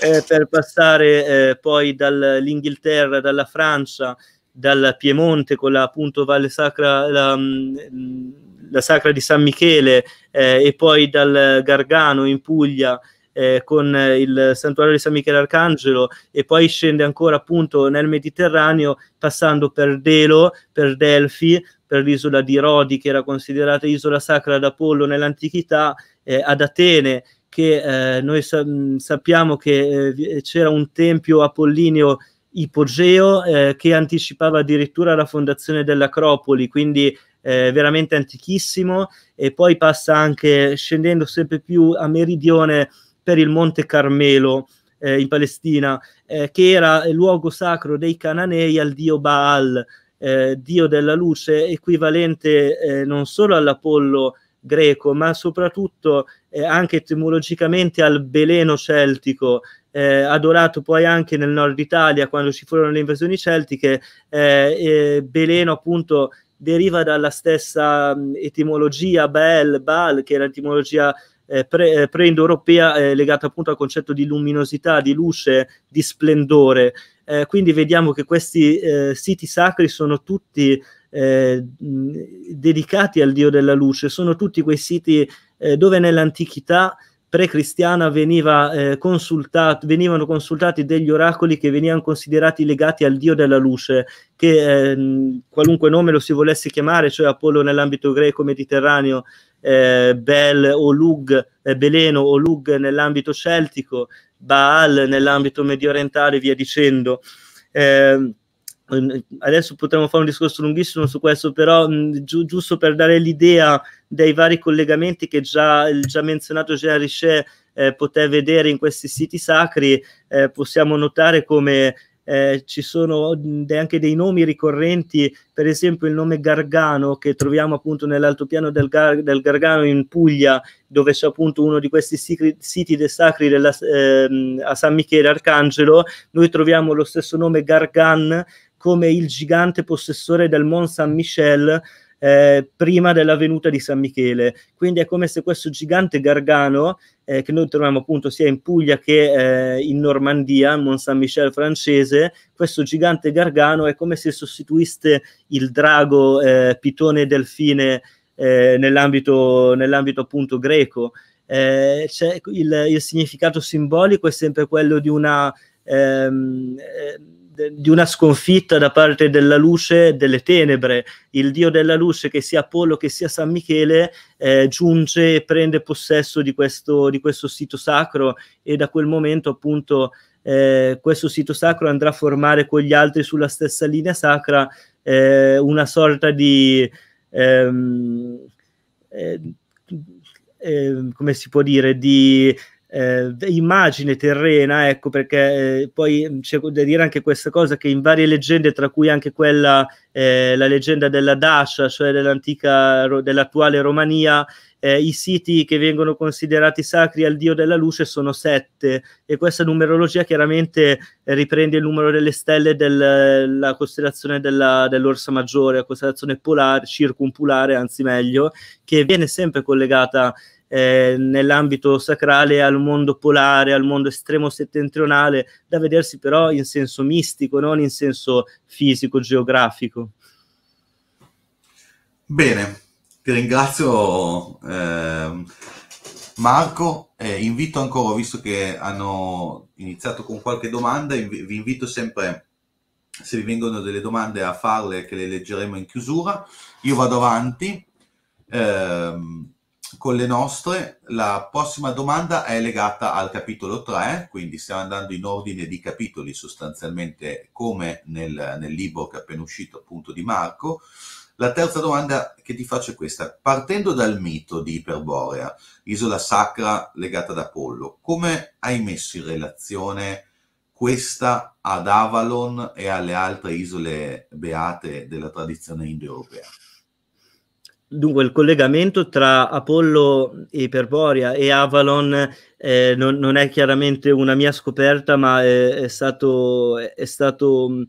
eh, per passare eh, poi dall'Inghilterra, dalla Francia, dal Piemonte con la appunto Valle Sacra, la, la Sacra di San Michele eh, e poi dal Gargano in Puglia eh, con eh, il santuario di San Michele Arcangelo e poi scende ancora appunto nel Mediterraneo passando per Delo, per Delfi, per l'isola di Rodi che era considerata isola sacra da Apollo nell'antichità, eh, ad Atene che eh, noi sa- mm, sappiamo che eh, c'era un tempio apollineo ipogeo eh, che anticipava addirittura la fondazione dell'Acropoli, quindi eh, veramente antichissimo e poi passa anche scendendo sempre più a meridione per il Monte Carmelo eh, in Palestina, eh, che era il luogo sacro dei cananei al dio Baal, eh, dio della luce, equivalente eh, non solo all'Apollo greco, ma soprattutto eh, anche etimologicamente al beleno celtico, eh, adorato poi anche nel nord Italia quando ci furono le invasioni celtiche, eh, eh, Beleno appunto deriva dalla stessa etimologia Baal, Baal che era l'etimologia eh, pre, pre-indoeuropea eh, eh legata appunto al concetto di luminosità, di luce, di splendore. Eh, quindi vediamo che questi eh, siti sacri sono tutti eh, dedicati al dio della luce, sono tutti quei siti dove nell'antichità pre-cristiana veniva, consultato, venivano consultati degli oracoli che venivano considerati legati al dio della luce, che qualunque nome lo si volesse chiamare, cioè Apollo nell'ambito greco mediterraneo, eh, Bel o Lug, eh, Beleno o Lug nell'ambito celtico, Baal nell'ambito medio orientale e via dicendo. Eh, adesso potremmo fare un discorso lunghissimo su questo, però mh, gi- giusto per dare l'idea dei vari collegamenti che già il già menzionato Jean Richet eh, poté vedere in questi siti sacri, eh, possiamo notare come eh, ci sono anche dei nomi ricorrenti, per esempio il nome Gargano che troviamo appunto nell'altopiano del, Gar- del Gargano in Puglia, dove c'è appunto uno di questi sicri- siti sacri della, ehm, a San Michele Arcangelo, noi troviamo lo stesso nome Gargan come il gigante possessore del Mont Saint-Michel, eh, prima della venuta di San Michele. Quindi è come se questo gigante Gargano, eh, che noi troviamo appunto sia in Puglia che eh, in Normandia, Mont Saint-Michel francese, questo gigante Gargano è come se sostituisse il drago eh, pitone e delfine eh, nell'ambito, nell'ambito appunto greco. Eh, il, il, significato simbolico è sempre quello di una ehm, eh, di una sconfitta da parte della luce e delle tenebre. Il dio della luce, che sia Apollo, che sia San Michele, eh, giunge e prende possesso di questo, di questo sito sacro e da quel momento appunto eh, questo sito sacro andrà a formare con gli altri sulla stessa linea sacra eh, una sorta di ehm, eh, eh come si può dire di eh, immagine terrena, ecco perché eh, poi c'è da dire anche questa cosa che in varie leggende, tra cui anche quella, eh, la leggenda della Dacia, cioè dell'antica, dell'attuale Romania, eh, i siti che vengono considerati sacri al dio della luce sono sette e questa numerologia chiaramente riprende il numero delle stelle della costellazione della, dell'Orsa Maggiore, la costellazione polare, circumpolare, anzi meglio, che viene sempre collegata a eh, nell'ambito sacrale al mondo polare, al mondo estremo settentrionale, da vedersi però in senso mistico, non in senso fisico, geografico. Bene, ti ringrazio eh, Marco, eh, invito ancora, visto che hanno iniziato con qualche domanda, vi invito sempre, se vi vengono delle domande, a farle che le leggeremo in chiusura. Io vado avanti. Eh, con le nostre. La prossima domanda è legata al capitolo 3, quindi stiamo andando in ordine di capitoli sostanzialmente come nel, nel libro che è appena uscito appunto di Marco. La terza domanda che ti faccio è questa. Partendo dal mito di Iperborea, isola sacra legata ad Apollo, come hai messo in relazione questa ad Avalon e alle altre isole beate della tradizione indoeuropea? Dunque, il collegamento tra Apollo e Iperborea e Avalon eh, non, non, è chiaramente una mia scoperta, ma è, è stato, è stato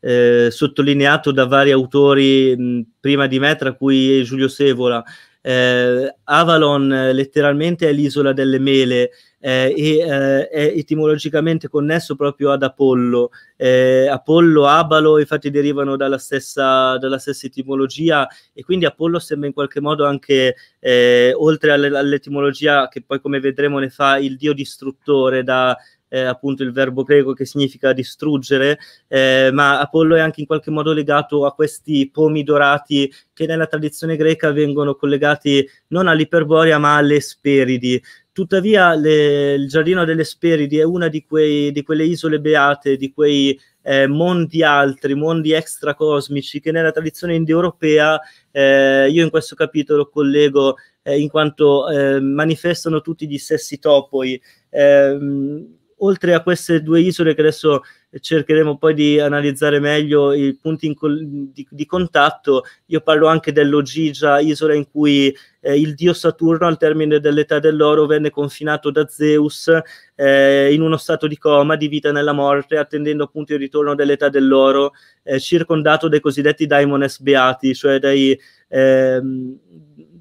eh, sottolineato da vari autori mh, prima di me, tra cui Giulio Sevola. Eh, Avalon letteralmente è l'isola delle mele, eh, e eh, è etimologicamente connesso proprio ad Apollo. Eh, Apollo, Abalo, infatti derivano dalla stessa, dalla stessa, etimologia e quindi Apollo sembra in qualche modo anche, eh, oltre all'etimologia che poi come vedremo ne fa il dio distruttore da eh, appunto il verbo greco che significa distruggere, eh, ma Apollo è anche in qualche modo legato a questi pomi dorati che nella tradizione greca vengono collegati non all'iperborea ma alle Speridi. Tuttavia le, il giardino delle Speridi è una di, quei, di quelle isole beate, di quei eh, mondi altri, mondi extracosmici che nella tradizione indoeuropea eh, io in questo capitolo collego eh, in quanto eh, manifestano tutti gli stessi topoi. Ehm, oltre a queste due isole che adesso cercheremo poi di analizzare meglio i punti di, di, contatto, io parlo anche dell'Ogigia, isola in cui eh, il dio Saturno al termine dell'età dell'oro venne confinato da Zeus eh, in uno stato di coma, di vita nella morte, attendendo appunto il ritorno dell'età dell'oro, eh, circondato dai cosiddetti daimones beati, cioè dai... Ehm,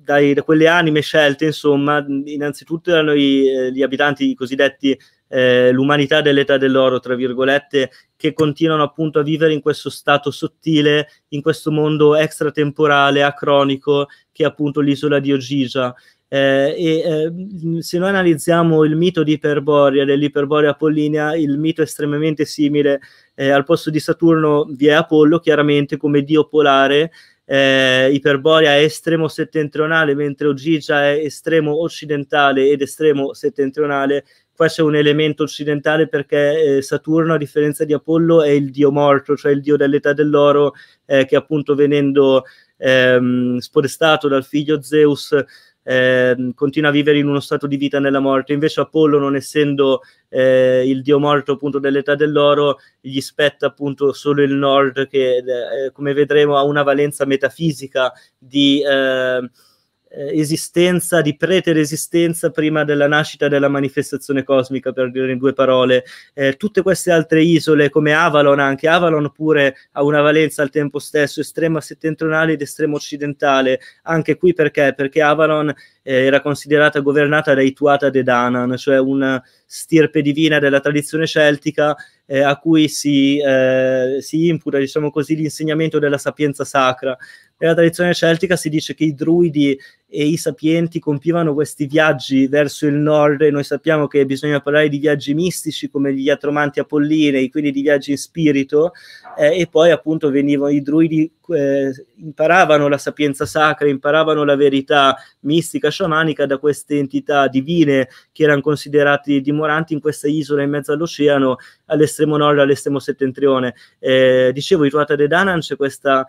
dai, da quelle anime scelte, insomma, innanzitutto erano i, eh, gli abitanti, i cosiddetti eh, l'umanità dell'età dell'oro, tra virgolette, che continuano appunto a vivere in questo stato sottile, in questo mondo extratemporale, acronico, che è appunto l'isola di Ogigia. Eh, e, eh, se noi analizziamo il mito di Iperborea, dell'Iperborea Apollinea, il mito è estremamente simile. Eh, al posto di Saturno vi è Apollo, chiaramente come dio polare. Eh, Iperborea è estremo settentrionale, mentre Ogigia è estremo occidentale ed estremo settentrionale, può essere un elemento occidentale perché eh, Saturno, a differenza di Apollo, è il dio morto, cioè il dio dell'età dell'oro, eh, che appunto venendo ehm, spodestato dal figlio Zeus eh, continua a vivere in uno stato di vita nella morte. Invece Apollo, non essendo eh, il dio morto appunto dell'età dell'oro, gli spetta appunto solo il nord che, eh, come vedremo, ha una valenza metafisica di... Eh, eh, esistenza, di preteresistenza prima della nascita della manifestazione cosmica, per dire in due parole. Eh, tutte queste altre isole, come Avalon, anche Avalon pure ha una valenza al tempo stesso estrema settentrionale ed estrema occidentale, anche qui perché? Perché Avalon eh, era considerata governata dai Tuata de Danan, cioè una stirpe divina della tradizione celtica eh, a cui si, eh, si, imputa diciamo così, l'insegnamento della sapienza sacra. Nella tradizione celtica si dice che i druidi e i sapienti compivano questi viaggi verso il nord e noi sappiamo che bisogna parlare di viaggi mistici come gli atromanti apollinei, quindi di viaggi in spirito eh, e poi appunto venivano i druidi eh, imparavano la sapienza sacra, imparavano la verità mistica sciamanica da queste entità divine che erano considerate dimoranti in questa isola in mezzo all'oceano all'estremo nord, all'estremo settentrione. Eh, dicevo, in Ruata de Danan c'è questa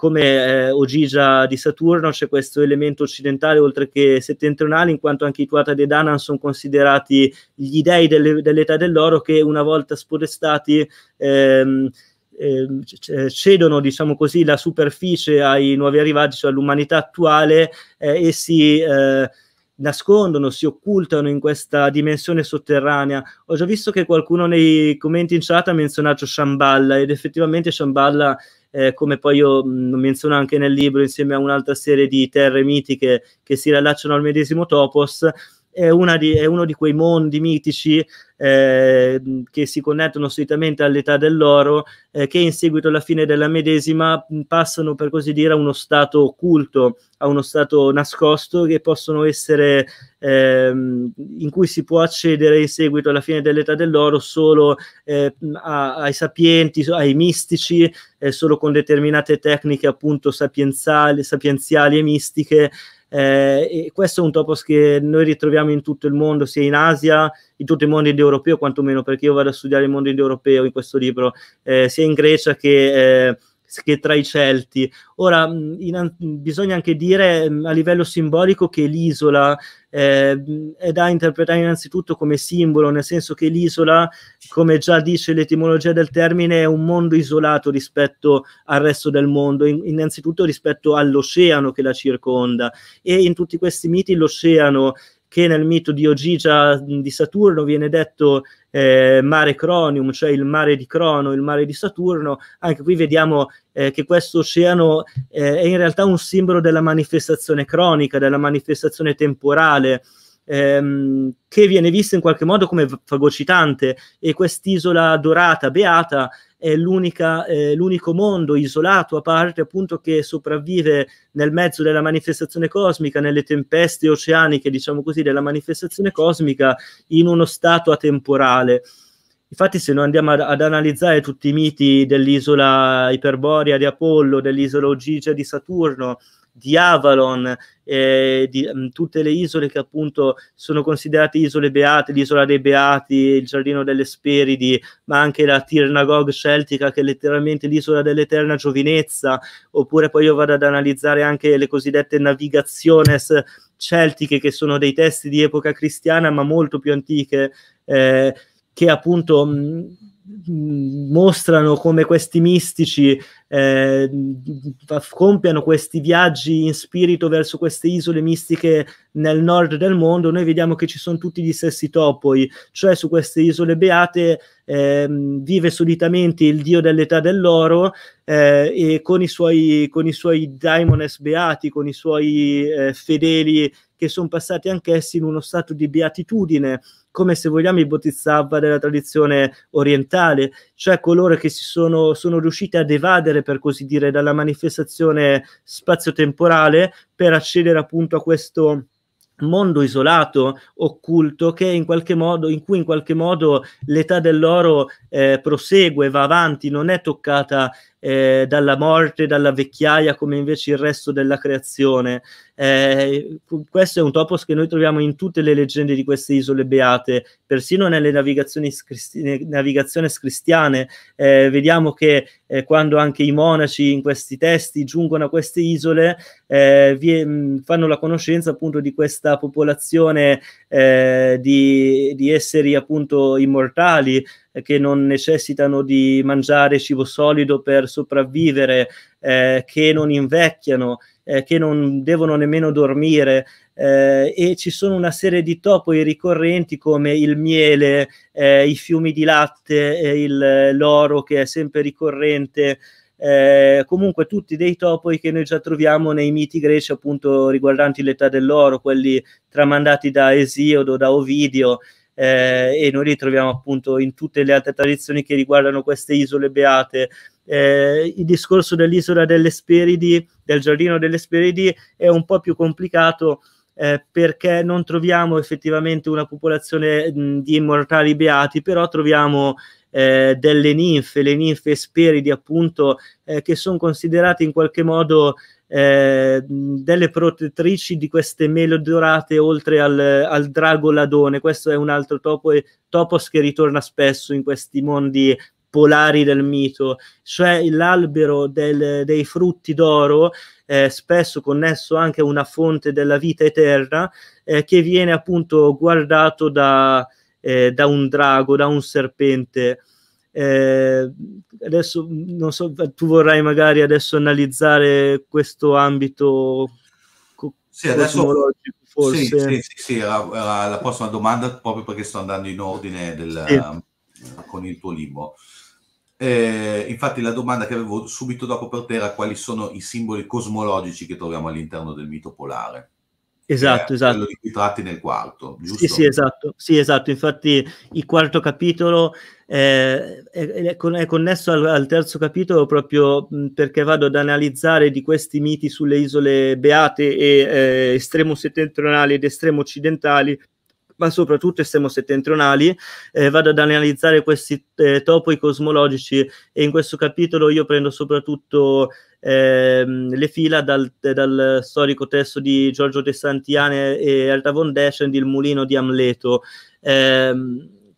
come eh, Ogigia di Saturno c'è questo elemento occidentale oltre che settentrionale, in quanto anche i Tuatha dei Danan sono considerati gli dei delle, dell'età dell'oro che una volta spodestati ehm, ehm cedono diciamo così, la superficie ai nuovi arrivati, cioè all'umanità attuale, eh, e si eh, nascondono, si occultano in questa dimensione sotterranea. Ho già visto che qualcuno nei commenti in chat ha menzionato Shamballa ed effettivamente Shamballa eh, come poi io mh, menziono anche nel libro insieme a un'altra serie di terre mitiche che si riallacciano al medesimo topos è, di, è, uno di quei mondi mitici eh, che si connettono solitamente all'età dell'oro, eh, che in seguito alla fine della medesima passano per così dire a uno stato occulto, a uno stato nascosto che possono essere eh, in cui si può accedere in seguito alla fine dell'età dell'oro solo eh, a, ai sapienti, ai mistici, eh, solo con determinate tecniche appunto sapienziali e mistiche. Eh, e questo è un topos che noi ritroviamo in tutto il mondo, sia in Asia, in tutto il mondo indoeuropeo, quantomeno perché io vado a studiare il mondo indoeuropeo in questo libro, eh, sia in Grecia che, eh, che tra i Celti. Ora, in, bisogna anche dire a livello simbolico che l'isola eh, è da interpretare innanzitutto come simbolo, nel senso che l'isola, come già dice l'etimologia del termine, è un mondo isolato rispetto al resto del mondo, in, innanzitutto rispetto all'oceano che la circonda. E in tutti questi miti l'oceano che nel mito di Ogigia di Saturno viene detto eh, mare cronium, cioè il mare di Crono, il mare di Saturno, anche qui vediamo eh, che questo oceano eh, è in realtà un simbolo della manifestazione cronica, della manifestazione temporale, ehm, che viene visto in qualche modo come fagocitante e quest'isola dorata, beata, è eh, l'unico mondo isolato a parte appunto che sopravvive nel mezzo della manifestazione cosmica, nelle tempeste oceaniche, diciamo così, della manifestazione cosmica in uno stato atemporale. Infatti, se noi andiamo ad, ad, analizzare tutti i miti dell'isola Iperborea di Apollo, dell'isola Ogigia di Saturno, di Avalon, eh, di mh, mm, tutte le isole che appunto sono considerate isole beate, l'isola dei beati, il giardino delle speridi, ma anche la Tirnagog celtica che è letteralmente l'isola dell'eterna giovinezza, oppure poi io vado ad analizzare anche le cosiddette navigaciones celtiche che sono dei testi di epoca cristiana ma molto più antiche. Eh, che appunto mm, mm, mostrano come questi mistici eh, compiano questi viaggi in spirito verso queste isole mistiche nel nord del mondo, noi vediamo che ci sono tutti gli stessi topoi, cioè su queste isole beate eh, vive solitamente il dio dell'età dell'oro eh, e con i, suoi, con i suoi daimones beati, con i suoi eh, fedeli che sono passati anch'essi in uno stato di beatitudine, come se vogliamo i bodhisattva della tradizione orientale, cioè coloro che si sono, sono riusciti ad evadere, per così dire, dalla manifestazione spazio-temporale per accedere appunto a questo mondo isolato, occulto, che in qualche modo, in cui in qualche modo l'età dell'oro eh, prosegue, va avanti, non è toccata eh, dalla morte, dalla vecchiaia, come invece il resto della creazione. Eh, questo è un topos che noi troviamo in tutte le leggende di queste isole beate, persino nelle navigazioni, scristi- navigazioni cristiane. Eh, vediamo che eh, quando anche i monaci in questi testi giungono a queste isole, eh, vi, fanno la conoscenza appunto di questa popolazione eh, di, di esseri appunto immortali, che non necessitano di mangiare cibo solido per sopravvivere, eh, che non invecchiano, eh, che non devono nemmeno dormire. Eh, e ci sono una serie di topoi ricorrenti come il miele, eh, i fiumi di latte, eh, il, eh, l'oro che è sempre ricorrente. Eh, comunque tutti dei topoi che noi già troviamo nei miti greci appunto riguardanti l'età dell'oro, quelli tramandati da Esiodo, da Ovidio, eh, e noi li troviamo appunto in tutte le altre tradizioni che riguardano queste isole beate. Eh, il discorso dell'isola delle Speridi, del giardino delle Speridi, è un po' più complicato. Eh, perché non troviamo effettivamente una popolazione mh, di immortali beati, però troviamo eh, delle ninfe, le ninfe speridi appunto, eh, che sono considerate in qualche modo eh, delle protettrici di queste mele dorate oltre al, al drago ladone. Questo è un altro topo, topos che ritorna spesso in questi mondi polari del mito, cioè l'albero del, dei frutti d'oro, eh, spesso connesso anche a una fonte della vita eterna, eh, che viene appunto guardato da, eh, da un drago, da un serpente. Eh, adesso non so, tu vorrai magari adesso analizzare questo ambito co- sì, adesso, forse. Sì, sì, sì, sì la, la, la, prossima domanda proprio perché sto andando in ordine del, sì. con il tuo libro. Eh, infatti la domanda che avevo subito dopo per te era quali sono i simboli cosmologici che troviamo all'interno del mito polare. Esatto, esatto. tratti nel quarto, giusto? Sì, sì, esatto. Sì, esatto. Infatti il quarto capitolo eh, è, è, è connesso al, al, terzo capitolo proprio perché vado ad analizzare di questi miti sulle isole beate e eh, estremo settentrionali ed estremo occidentali ma soprattutto estremo settentrionali, eh, vado ad analizzare questi eh, topoi cosmologici e in questo capitolo io prendo soprattutto ehm, le fila dal, dal, storico testo di Giorgio De Santiane e Erda von Deschend, Il mulino di Amleto. Eh,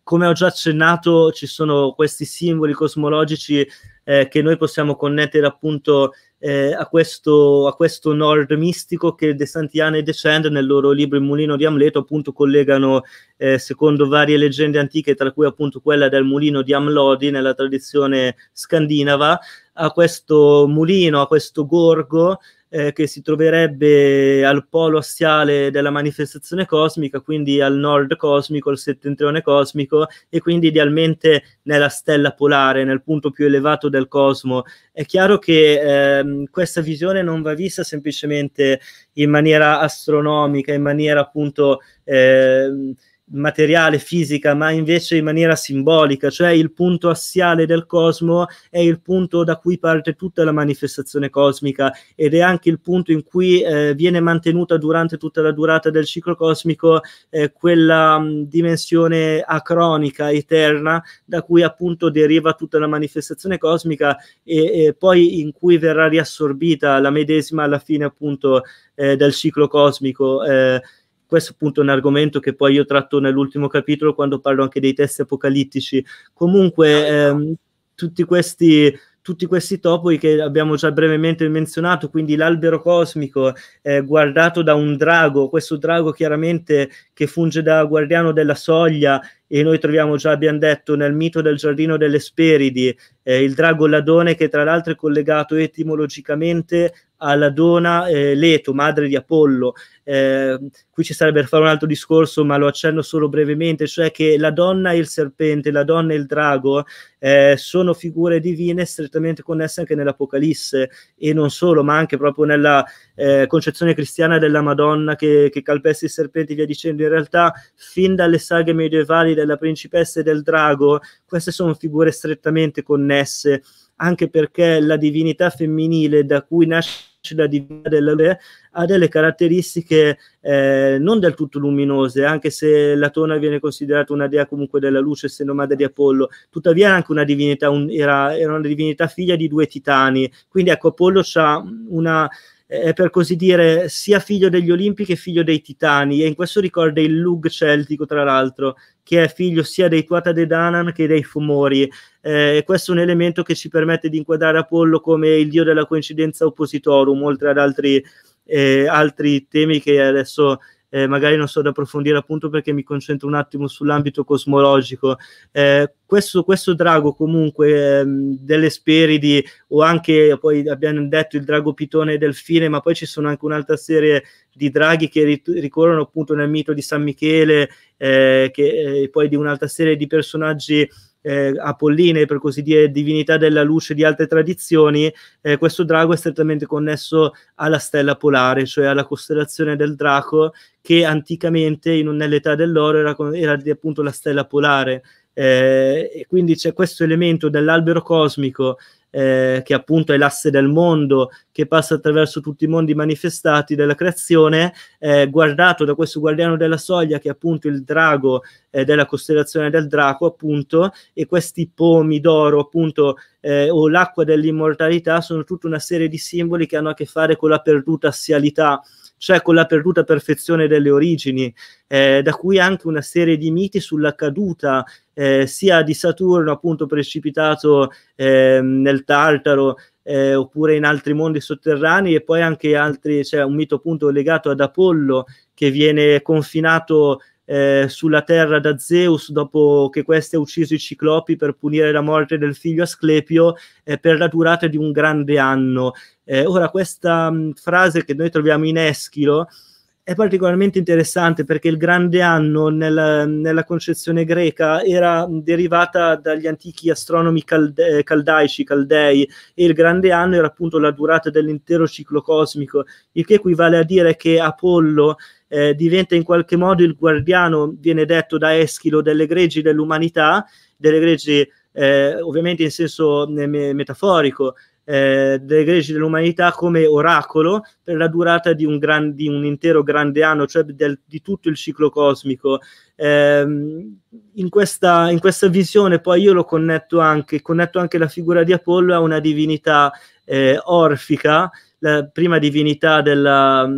come ho già accennato, ci sono questi simboli cosmologici eh, che noi possiamo connettere appunto eh, a, questo, a, questo, nord mistico che De Santiane e De Cend nel loro libro Il mulino di Amleto appunto collegano eh, secondo varie leggende antiche tra cui appunto quella del mulino di Amlodi nella tradizione scandinava a questo mulino, a questo gorgo eh, che si troverebbe al polo assiale della manifestazione cosmica, quindi al nord cosmico, al settentrione cosmico e quindi idealmente nella stella polare, nel punto più elevato del cosmo. È chiaro che eh, questa visione non va vista semplicemente in maniera astronomica, in maniera appunto... Eh, materiale, fisica, ma invece in maniera simbolica, cioè il punto assiale del cosmo è il punto da cui parte tutta la manifestazione cosmica ed è anche il punto in cui eh, viene mantenuta durante tutta la durata del ciclo cosmico eh, quella mh, mm, dimensione acronica, eterna, da cui appunto deriva tutta la manifestazione cosmica e, e poi in cui verrà riassorbita la medesima alla fine appunto eh, del ciclo cosmico. Eh, questo appunto è un argomento che poi io tratto nell'ultimo capitolo quando parlo anche dei testi apocalittici. Comunque ah, ecco. ehm, tutti questi tutti questi topi che abbiamo già brevemente menzionato, quindi l'albero cosmico eh, guardato da un drago, questo drago chiaramente che funge da guardiano della soglia e noi troviamo già, abbiamo detto, nel mito del giardino delle Speridi, eh, il drago ladone che tra l'altro è collegato etimologicamente alla donna eh, Leto, madre di Apollo. Eh, qui ci sarebbe per fare un altro discorso, ma lo accenno solo brevemente, cioè che la donna e il serpente, la donna e il drago eh, sono figure divine strettamente connesse anche nell'Apocalisse e non solo, ma anche proprio nella eh, concezione cristiana della Madonna che, che calpesta i serpenti, via dicendo. In realtà, fin dalle saghe medievali della principessa e del drago, queste sono figure strettamente connesse anche perché la divinità femminile da cui nasce da della dell'Alè ha delle caratteristiche eh, non del tutto luminose, anche se Latona viene considerata una dea comunque della luce, essendo madre di Apollo, tuttavia era anche una divinità, un, era, era, una divinità figlia di due titani, quindi ecco Apollo ha una eh, per così dire, sia figlio degli Olimpi che figlio dei Titani, e in questo ricorda il Lug celtico, tra l'altro, che è figlio sia dei Tuata de Danan che dei Fumori. Eh, questo è un elemento che ci permette di inquadrare Apollo come il dio della coincidenza oppositorum, oltre ad altri, eh, altri temi che adesso eh, magari non so da approfondire appunto perché mi concentro un attimo sull'ambito cosmologico. Eh, questo, questo, drago comunque ehm, delle Speridi o anche poi abbiamo detto il drago pitone e delfine, ma poi ci sono anche un'altra serie di draghi che rit- ricorrono appunto nel mito di San Michele, eh, che, eh, poi di un'altra serie di personaggi eh, apolline, per così dire, divinità della luce di altre tradizioni, eh, questo drago è strettamente connesso alla stella polare, cioè alla costellazione del draco, che anticamente, in, nell'età dell'oro, era, era appunto la stella polare. Eh, quindi c'è questo elemento dell'albero cosmico eh, che appunto è l'asse del mondo che passa attraverso tutti i mondi manifestati della creazione, eh, guardato da questo guardiano della soglia che è appunto il drago eh, della costellazione del drago, appunto, e questi pomi d'oro, appunto, eh, o l'acqua dell'immortalità sono tutta una serie di simboli che hanno a che fare con la perduta assialità cioè con la perduta perfezione delle origini, eh, da cui anche una serie di miti sulla caduta eh, sia di Saturno appunto precipitato eh, nel Tartaro eh, oppure in altri mondi sotterranei e poi anche altri, c'è cioè un mito appunto legato ad Apollo che viene confinato eh, sulla terra da Zeus dopo che questi ha ucciso i ciclopi per punire la morte del figlio Asclepio eh, per la durata di un grande anno. Eh, ora, questa mh, frase che noi troviamo in Eschilo è particolarmente interessante perché il grande anno nella, nella concezione greca era derivata dagli antichi astronomi calde, eh, caldaici, caldei, e il grande anno era appunto la durata dell'intero ciclo cosmico, il che equivale a dire che Apollo eh, diventa in qualche modo il guardiano, viene detto da Eschilo, delle greggi dell'umanità, delle greggi eh, ovviamente in senso eh, metaforico, eh, delle leggi dell'umanità come oracolo per la durata di un, gran, di un intero grande anno, cioè del, di tutto il ciclo cosmico. Eh, in, questa, in, questa, visione poi io lo connetto anche, connetto anche la figura di Apollo a una divinità eh, orfica, la prima divinità della,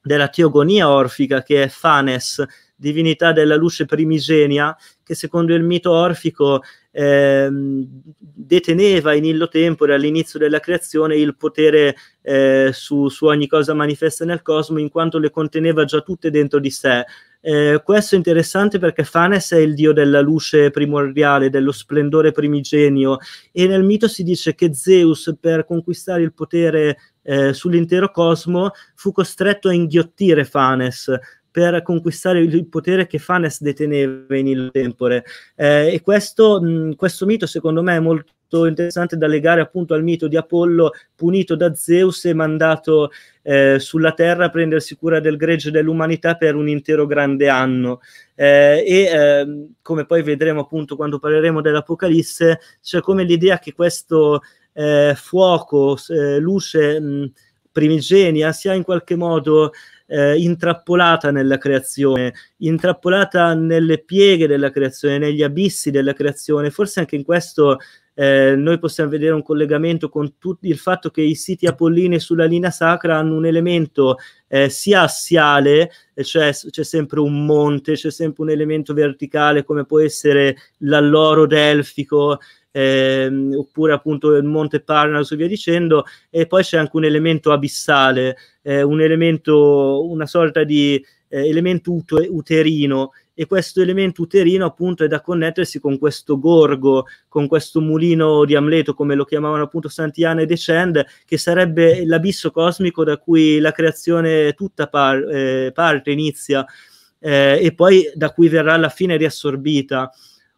della teogonia orfica che è Fanes, divinità della luce primigenia, che secondo il mito orfico ehm, deteneva in illo tempore all'inizio della creazione il potere eh, su, su ogni cosa manifesta nel cosmo in quanto le conteneva già tutte dentro di sé. Eh, questo è interessante perché Fanes è il dio della luce primordiale, dello splendore primigenio e nel mito si dice che Zeus per conquistare il potere eh, sull'intero cosmo fu costretto a inghiottire Fanes per conquistare il potere che Fanes deteneva in il tempore. Eh, e questo, mh, questo mito, secondo me, è molto interessante da legare appunto al mito di Apollo punito da Zeus e mandato eh, sulla terra a prendersi cura del gregge dell'umanità per un intero grande anno. Eh, e eh, come poi vedremo appunto quando parleremo dell'Apocalisse, c'è come l'idea che questo eh, fuoco, eh, luce mh, primigenia sia in qualche modo eh, intrappolata nella creazione, intrappolata nelle pieghe della creazione, negli abissi della creazione. Forse anche in questo eh, noi possiamo vedere un collegamento con tut- il fatto che i siti apolline sulla linea sacra hanno un elemento eh, sia assiale, eh, cioè c'è sempre un monte, c'è sempre un elemento verticale come può essere l'alloro delfico, ehm, oppure appunto il Monte Parnas e via dicendo, e poi c'è anche un elemento abissale, eh, un elemento, una sorta di eh, elemento ut- uterino, e questo elemento uterino appunto è da connettersi con questo gorgo, con questo mulino di Amleto, come lo chiamavano appunto Santiana e Decend, che sarebbe l'abisso cosmico da cui la creazione tutta par- eh, parte, inizia, eh, e poi da cui verrà alla fine riassorbita.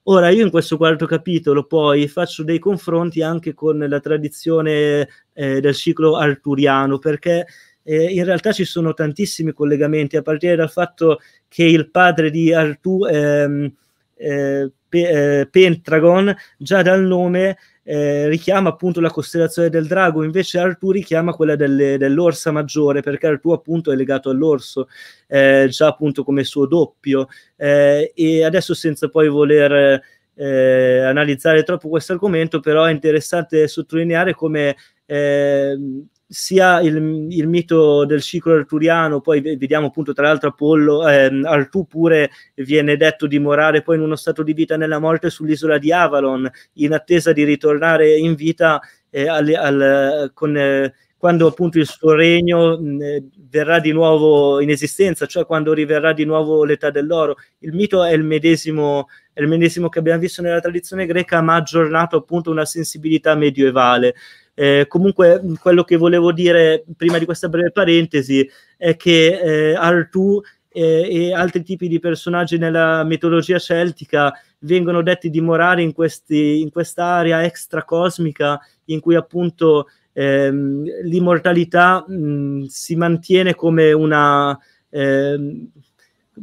Ora io in questo quarto capitolo poi faccio dei confronti anche con la tradizione eh, del ciclo arturiano perché eh, in realtà ci sono tantissimi collegamenti a partire dal fatto che il padre di Artù ehm, eh, eh, Pentragon già dal nome eh, richiama appunto la costellazione del drago, invece Artù richiama quella delle, dell'orsa maggiore, perché Artù appunto è legato all'orso, eh, già appunto come suo doppio, eh, e adesso senza poi voler eh, analizzare troppo questo argomento, però è interessante sottolineare come ehm, sia il, il, mito del ciclo arturiano, poi vediamo appunto tra l'altro Apollo, ehm, Artù pure viene detto di morare poi in uno stato di vita nella morte sull'isola di Avalon, in attesa di ritornare in vita eh, al, al, con, eh, quando appunto il suo regno mh, eh, verrà di nuovo in esistenza, cioè quando riverrà di nuovo l'età dell'oro. Il mito è il medesimo è il medesimo che abbiamo visto nella tradizione greca, ma aggiornato appunto una sensibilità medievale. Eh, comunque, mm, quello che volevo dire prima di questa breve parentesi è che eh, Artù eh, e altri tipi di personaggi nella mitologia celtica vengono detti dimorare in, questi, in quest'area extracosmica in cui appunto ehm, l'immortalità mh, mm, si mantiene come una... Ehm,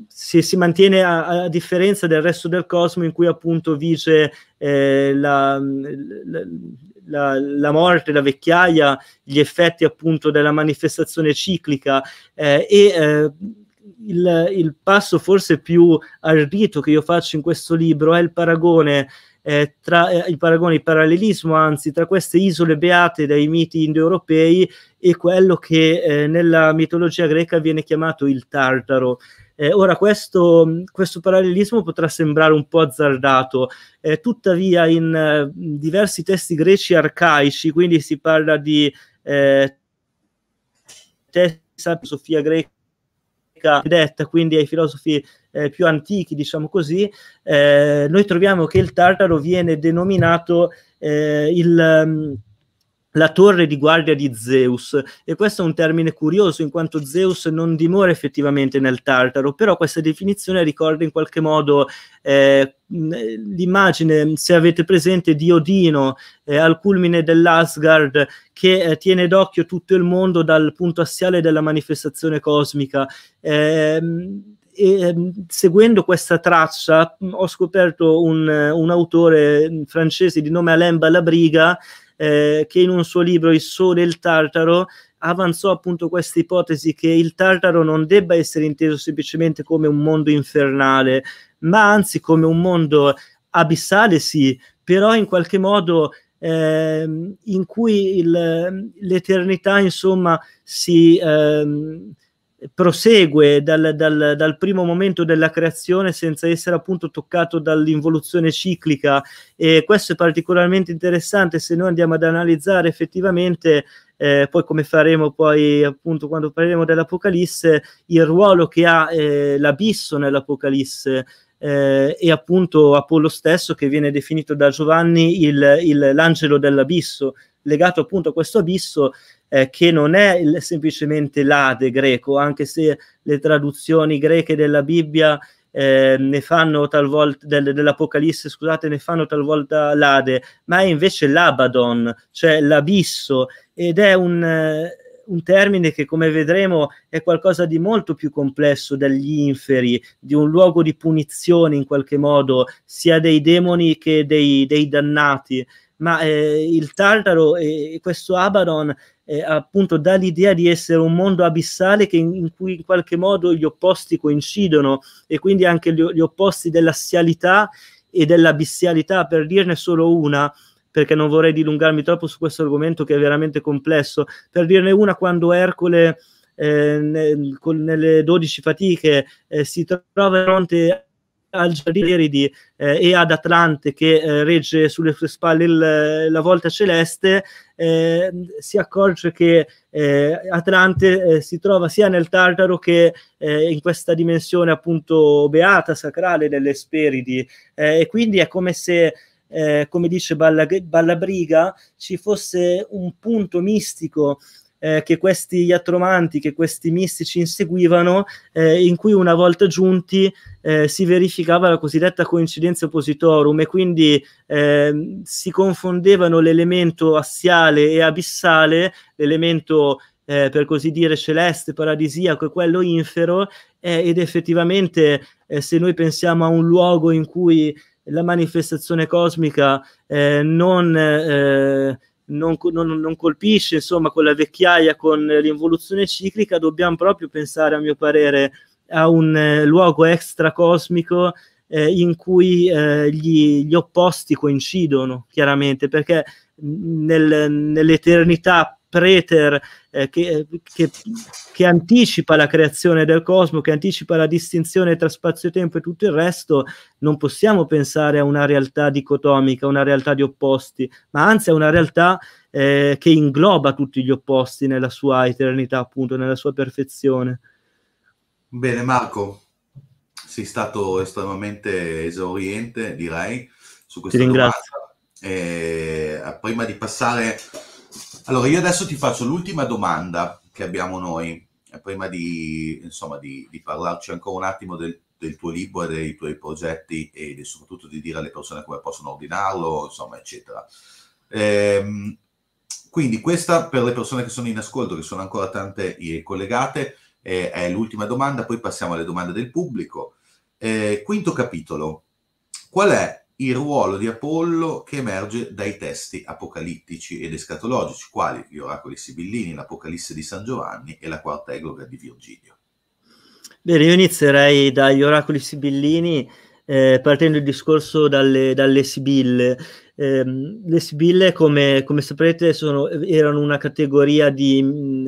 si, si, mantiene a, a, differenza del resto del cosmo in cui appunto vige eh, la, la, la, morte, la vecchiaia, gli effetti appunto della manifestazione ciclica eh, e eh, il, il, passo forse più ardito che io faccio in questo libro è il paragone, eh, tra, eh, il, paragone il parallelismo anzi, tra queste isole beate dai miti indoeuropei e quello che eh, nella mitologia greca viene chiamato il Tartaro. Eh, ora, questo, questo, parallelismo potrà sembrare un po' azzardato, eh, tuttavia in eh, diversi testi greci arcaici, quindi si parla di eh, testi filosofia greca detta quindi ai filosofi eh, più antichi, diciamo così, eh, noi troviamo che il tartaro viene denominato eh, il mm, la torre di guardia di Zeus e questo è un termine curioso in quanto Zeus non dimora effettivamente nel Tartaro, però questa definizione ricorda in qualche modo eh, l'immagine, se avete presente, di Odino eh, al culmine dell'Asgard che eh, tiene d'occhio tutto il mondo dal punto assiale della manifestazione cosmica. Ehm, e, ehm, seguendo questa traccia ho scoperto un, un autore francese di nome Alain Balabriga eh, che in un suo libro Il Sole e il Tartaro avanzò appunto questa ipotesi che il Tartaro non debba essere inteso semplicemente come un mondo infernale, ma anzi come un mondo abissale, sì, però in qualche modo eh, in cui il, l'eternità, insomma, si... Ehm, prosegue dal, dal, dal, primo momento della creazione senza essere appunto toccato dall'involuzione ciclica e questo è particolarmente interessante se noi andiamo ad analizzare effettivamente eh, poi come faremo poi appunto quando parleremo dell'Apocalisse il ruolo che ha eh, l'abisso nell'Apocalisse eh, e appunto Apollo stesso che viene definito da Giovanni il, il, l'angelo dell'abisso legato appunto a questo abisso eh, che non è il, semplicemente l'ade greco, anche se le traduzioni greche della Bibbia eh, ne fanno talvolta del, dell'Apocalisse, scusate, ne fanno talvolta l'ade, ma è invece l'Abaddon, cioè l'abisso, ed è un, un, termine che, come vedremo, è qualcosa di molto più complesso degli inferi, di un luogo di punizione in qualche modo, sia dei demoni che dei, dei dannati. Ma eh, il Tartaro e questo Abaddon eh, appunto dà l'idea di essere un mondo abissale che in, in, cui in qualche modo gli opposti coincidono e quindi anche gli, gli opposti dell'assialità e dell'abissialità, per dirne solo una, perché non vorrei dilungarmi troppo su questo argomento che è veramente complesso, per dirne una quando Ercole eh, nel, con, nelle 12 fatiche eh, si trova di fronte al giardinieri di, eh, e ad Atlante che eh, regge sulle sue spalle il, la volta celeste, eh, si accorge che eh, Atlante eh, si trova sia nel Tartaro che eh, in questa dimensione appunto beata, sacrale delle Speridi e quindi è come se come dice Ballabriga, ci fosse un punto mistico eh, che questi iatromanti, che questi mistici inseguivano, eh, in cui una volta giunti eh, si verificava la cosiddetta coincidenza oppositorum e quindi ehm, si confondevano l'elemento assiale e abissale, l'elemento eh, per così dire celeste, paradisiaco e quello infero, eh, ed effettivamente eh, se noi pensiamo a un luogo in cui la manifestazione cosmica eh, non Eh, non, non, non colpisce insomma quella vecchiaia con l'involuzione ciclica, dobbiamo proprio pensare, a mio parere, a un eh, luogo extracosmico eh, in cui eh, gli, gli, opposti coincidono chiaramente, perché nel, nell'eternità Preter eh, che, eh, che, che, anticipa la creazione del cosmo, che anticipa la distinzione tra spazio-tempo e e tutto il resto, non possiamo pensare a una realtà dicotomica, una realtà di opposti, ma anzi a una realtà eh, che ingloba tutti gli opposti nella sua eternità, appunto, nella sua perfezione. Bene, Marco, sei stato estremamente esauriente, direi, su questa Ti ringrazio. domanda. Eh, prima di passare allora, io adesso ti faccio l'ultima domanda che abbiamo noi, eh, prima di, insomma, di, di parlarci ancora un attimo del, del, tuo libro e dei tuoi progetti e soprattutto di dire alle persone come possono ordinarlo, insomma, eccetera. Ehm, quindi questa per le persone che sono in ascolto, che sono ancora tante collegate, eh, è l'ultima domanda, poi passiamo alle domande del pubblico. Eh, quinto capitolo, qual è il ruolo di Apollo che emerge dai testi apocalittici ed escatologici, quali gli oracoli sibillini, l'Apocalisse di San Giovanni e la quarta egloga di Virgilio. Bene, io inizierei dagli oracoli sibillini eh, partendo il discorso dalle, dalle sibille. Eh, le sibille, come, come saprete, sono, erano una categoria di, mm,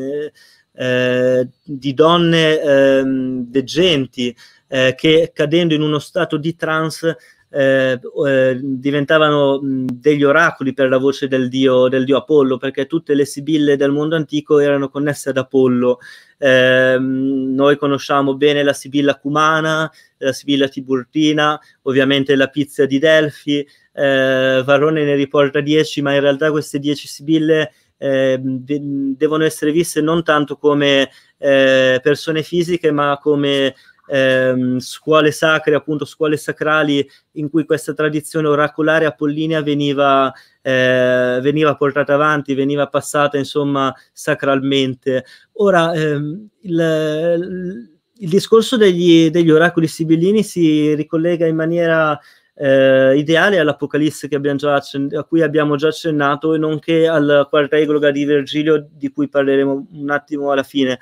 eh, di donne ehm, veggenti eh, che cadendo in uno stato di trance eh, eh, diventavano degli oracoli per la voce del dio, del dio, Apollo, perché tutte le sibille del mondo antico erano connesse ad Apollo. Eh, noi conosciamo bene la sibilla cumana, la sibilla tiburtina, ovviamente la pizza di Delfi, eh, Varrone ne riporta 10, ma in realtà queste 10 sibille eh, de- devono essere viste non tanto come eh, persone fisiche, ma come ehm, scuole sacre, appunto scuole sacrali in cui questa tradizione oracolare apollinea veniva, eh, veniva portata avanti, veniva passata insomma sacralmente. Ora, ehm, il, il, discorso degli, degli oracoli sibillini si ricollega in maniera eh, ideale all'Apocalisse a cui abbiamo già accennato e nonché al quadregloga di Virgilio di cui parleremo un attimo alla fine.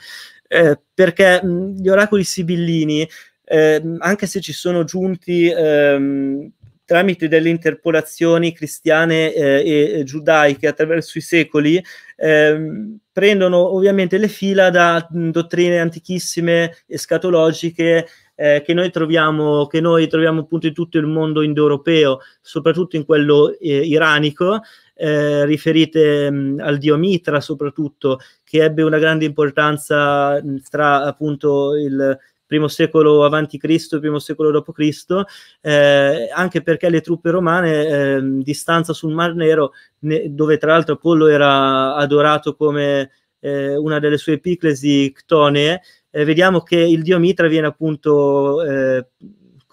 Eh, perché mh, gli oracoli sibillini, eh, anche se ci sono giunti ehm, tramite delle interpolazioni cristiane eh, e giudaiche attraverso i secoli, ehm, prendono ovviamente le fila da mh, dottrine antichissime escatologiche eh, che, noi troviamo, che noi troviamo appunto in tutto il mondo indoeuropeo, soprattutto in quello eh, iranico, eh, riferite mh, mm, al dio Mitra soprattutto, che ebbe una grande importanza mh, mm, tra appunto il primo secolo avanti Cristo e primo secolo dopo Cristo, eh, anche perché le truppe romane eh, di stanza sul Mar Nero, ne, dove tra l'altro Apollo era adorato come eh, una delle sue epiclesi ctonee, eh, vediamo che il dio Mitra viene appunto eh,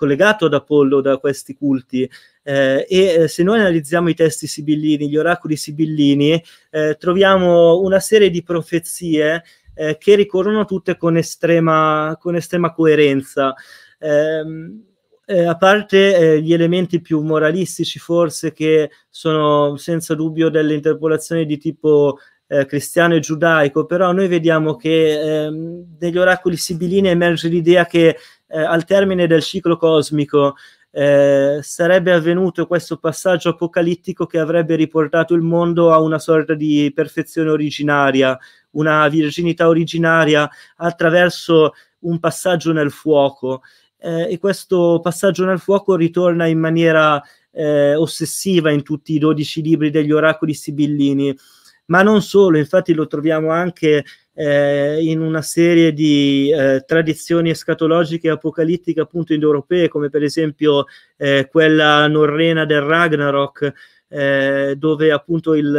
collegato ad Apollo da questi culti. Eh, e eh, se noi analizziamo i testi sibillini, gli oracoli sibillini, eh, troviamo una serie di profezie eh, che ricorrono tutte con estrema, con estrema coerenza. Ehm, eh, a parte eh, gli elementi più moralistici forse che sono senza dubbio delle interpolazioni di tipo eh, cristiano e giudaico, però noi vediamo che ehm, negli oracoli sibilini emerge l'idea che eh, al termine del ciclo cosmico eh, sarebbe avvenuto questo passaggio apocalittico che avrebbe riportato il mondo a una sorta di perfezione originaria, una virginità originaria attraverso un passaggio nel fuoco. Eh, e questo passaggio nel fuoco ritorna in maniera eh, ossessiva in tutti i dodici libri degli oracoli sibillini. Ma non solo, infatti lo troviamo anche eh, in una serie di eh, tradizioni escatologiche apocalittiche appunto indoeuropee, come per esempio eh, quella norrena del Ragnarok, eh, dove appunto il,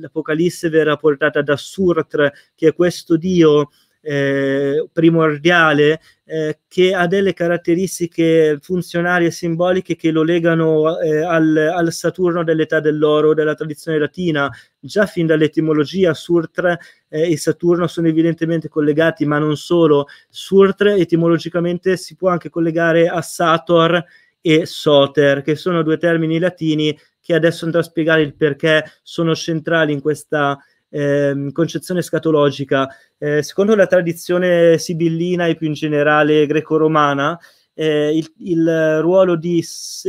l'Apocalisse verrà portata da Surtr, che è questo dio eh, primordiale eh, che ha delle caratteristiche funzionali e simboliche che lo legano eh, al, al, Saturno dell'età dell'oro, della tradizione latina. Già fin dall'etimologia Surtre eh, e Saturno sono evidentemente collegati, ma non solo. Surtre etimologicamente si può anche collegare a Sator e Soter, che sono due termini latini che adesso andrò a spiegare il perché sono centrali in questa Ehm, concezione scatologica. Eh, secondo la tradizione sibillina e più in generale greco-romana, eh, il, il, ruolo di,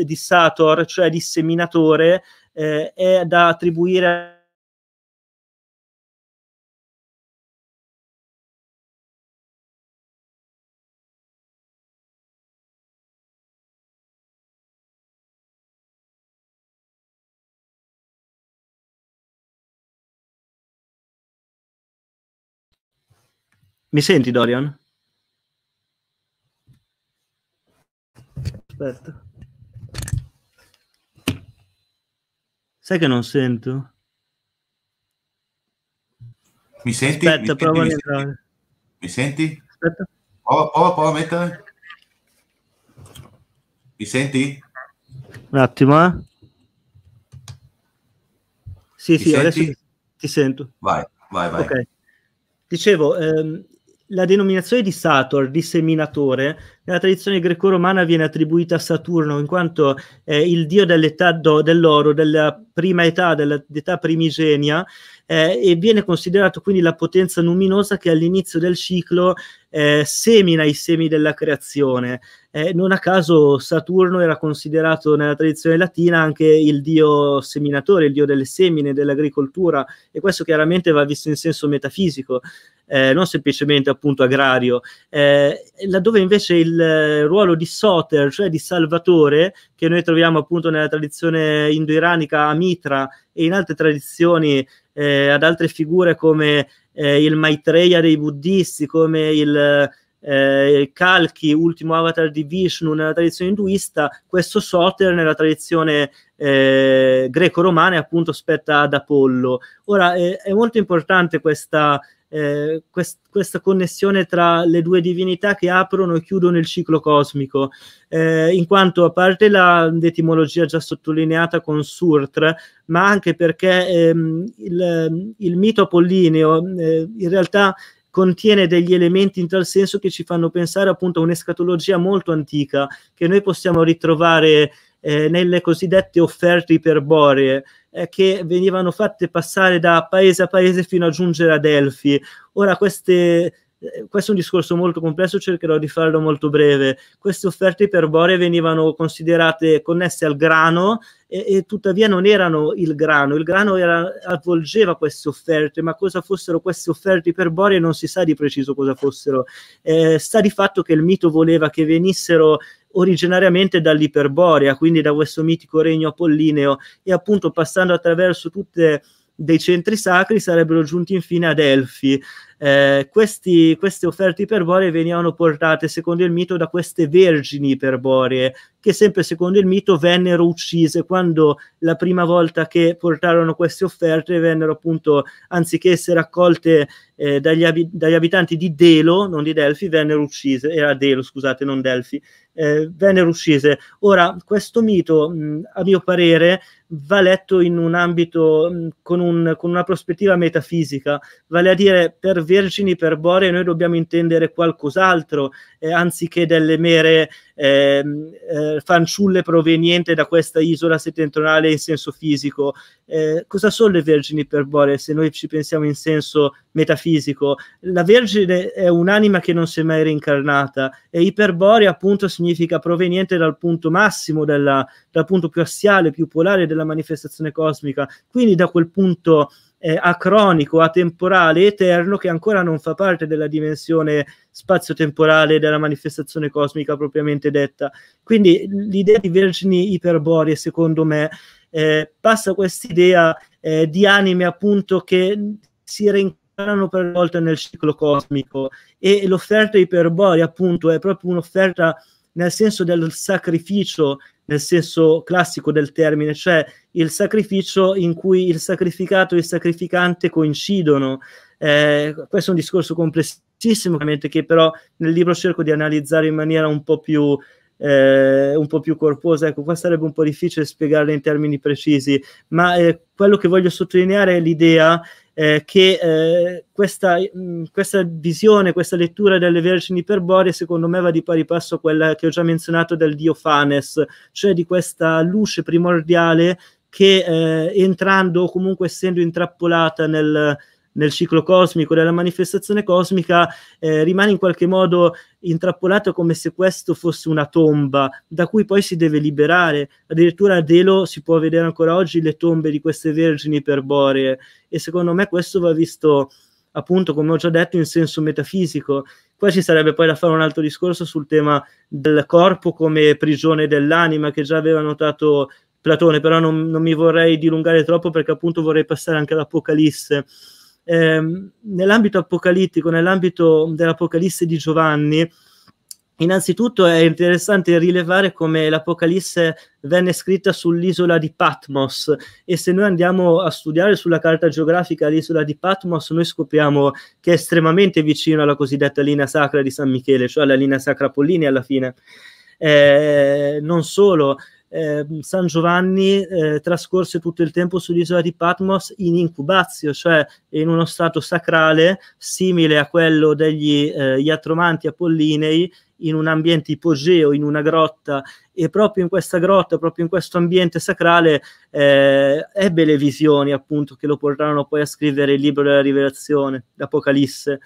di, Sator, cioè di seminatore, eh, è da attribuire Mi senti Dorian? Aspetta. Sai che non sento? Mi senti? Aspetta, mi prova a entrare. Mi senti? Aspetta. Prova, prova, prova a mettere. Mi senti? Un attimo. Eh? Sì, mi sì, senti? adesso ti, ti sento. Vai, vai, vai. Okay. Dicevo, ehm, la denominazione di Sator, di seminatore, nella tradizione greco-romana viene attribuita a Saturno, in quanto eh, il dio dell'età do, dell'oro, della prima età, dell'età primigenia, eh, e viene considerato quindi la potenza luminosa che all'inizio del ciclo eh, semina i semi della creazione. Eh, non a caso Saturno era considerato nella tradizione latina anche il dio seminatore, il dio delle semine, dell'agricoltura, e questo chiaramente va visto in senso metafisico eh, non semplicemente appunto agrario, eh, laddove invece il eh, ruolo di Soter, cioè di Salvatore, che noi troviamo appunto nella tradizione indo-iranica a Mitra e in altre tradizioni eh, ad altre figure come eh, il Maitreya dei buddhisti, come il eh, Kalki, ultimo avatar di Vishnu nella tradizione induista, questo Soter nella tradizione eh, greco-romana appunto spetta ad Apollo. Ora eh, è molto importante questa eh, quest- questa connessione tra le due divinità che aprono e chiudono il ciclo cosmico, eh, in quanto a parte la etimologia già sottolineata con Surtra, ma anche perché ehm, il, il, mito apollineo eh, in realtà contiene degli elementi in tal senso che ci fanno pensare appunto a un'escatologia molto antica che noi possiamo ritrovare eh, nelle cosiddette offerte iperboree, eh, che venivano fatte passare da paese a paese fino a giungere a Delfi. Ora queste eh, questo è un discorso molto complesso, cercherò di farlo molto breve. Queste offerte iperboree venivano considerate connesse al grano e, e, tuttavia non erano il grano, il grano era, avvolgeva queste offerte, ma cosa fossero queste offerte iperboree non si sa di preciso cosa fossero. Eh, sta di fatto che il mito voleva che venissero originariamente dall'Iperborea, quindi da questo mitico regno apollineo, e appunto passando attraverso tutti dei centri sacri sarebbero giunti infine ad Elfi. Eh, questi, queste offerte iperboree venivano portate, secondo il mito, da queste vergini iperboree, che sempre secondo il mito vennero uccise quando la prima volta che portarono queste offerte vennero appunto, anziché essere accolte eh, dagli, ab- dagli, abitanti di Delo, non di Delfi, vennero uccise, era Delo, scusate, non Delfi, eh, vennero uccise. Ora, questo mito, mh, a mio parere, va letto in un ambito mh, con, un, con, una prospettiva metafisica, vale a dire per vergini, per bore, noi dobbiamo intendere qualcos'altro, eh, anziché delle mere Ehm, eh, fanciulle provenienti da questa isola settentrionale in senso fisico. Eh, cosa sono le vergini iperbore se noi ci pensiamo in senso metafisico? La vergine è un'anima che non si è mai reincarnata e iperbore appunto significa proveniente dal punto massimo, della, dal punto più assiale, più polare della manifestazione cosmica, quindi da quel punto eh, acronico, atemporale, eterno, che ancora non fa parte della dimensione spazio-temporale della manifestazione cosmica propriamente detta. Quindi l'idea di vergini iperboree, secondo me, eh, passa questa idea eh, di anime appunto che si reincarnano per volta nel ciclo cosmico e l'offerta iperborea appunto è proprio un'offerta nel senso del sacrificio, nel senso classico del termine, cioè il sacrificio in cui il sacrificato e il sacrificante coincidono. Eh, questo è un discorso complessissimo, ovviamente, che però nel libro cerco di analizzare in maniera un po' più eh, un po' più corposa. Ecco, qua sarebbe un po' difficile spiegarla in termini precisi, ma eh, quello che voglio sottolineare è l'idea eh, che eh, questa, mh, mm, questa, visione, questa lettura delle Vergini Iperboree, secondo me va di pari passo a quella che ho già menzionato del dio Fanes, cioè di questa luce primordiale che eh, entrando o comunque essendo intrappolata nel, nel ciclo cosmico, della manifestazione cosmica, eh, rimane in qualche modo intrappolata come se questo fosse una tomba da cui poi si deve liberare. Addirittura a Delo si può vedere ancora oggi le tombe di queste vergini perboree e secondo me questo va visto appunto, come ho già detto, in senso metafisico. Qua ci sarebbe poi da fare un altro discorso sul tema del corpo come prigione dell'anima che già aveva notato Platone, però non, non mi vorrei dilungare troppo perché appunto vorrei passare anche all'Apocalisse. Eh, nell'ambito apocalittico, nell'ambito dell'Apocalisse di Giovanni, innanzitutto è interessante rilevare come l'Apocalisse venne scritta sull'isola di Patmos e se noi andiamo a studiare sulla carta geografica l'isola di Patmos, noi scopriamo che è estremamente vicino alla cosiddetta linea sacra di San Michele, cioè alla linea sacra Pollini alla fine. Eh, non solo, eh, San Giovanni eh, trascorse tutto il tempo sull'isola di Patmos in incubazio, cioè in uno stato sacrale simile a quello degli eh, iatromanti apollinei in un ambiente ipogeo, in una grotta, e proprio in questa grotta, proprio in questo ambiente sacrale, eh, ebbe le visioni appunto che lo portarono poi a scrivere il libro della rivelazione, l'Apocalisse.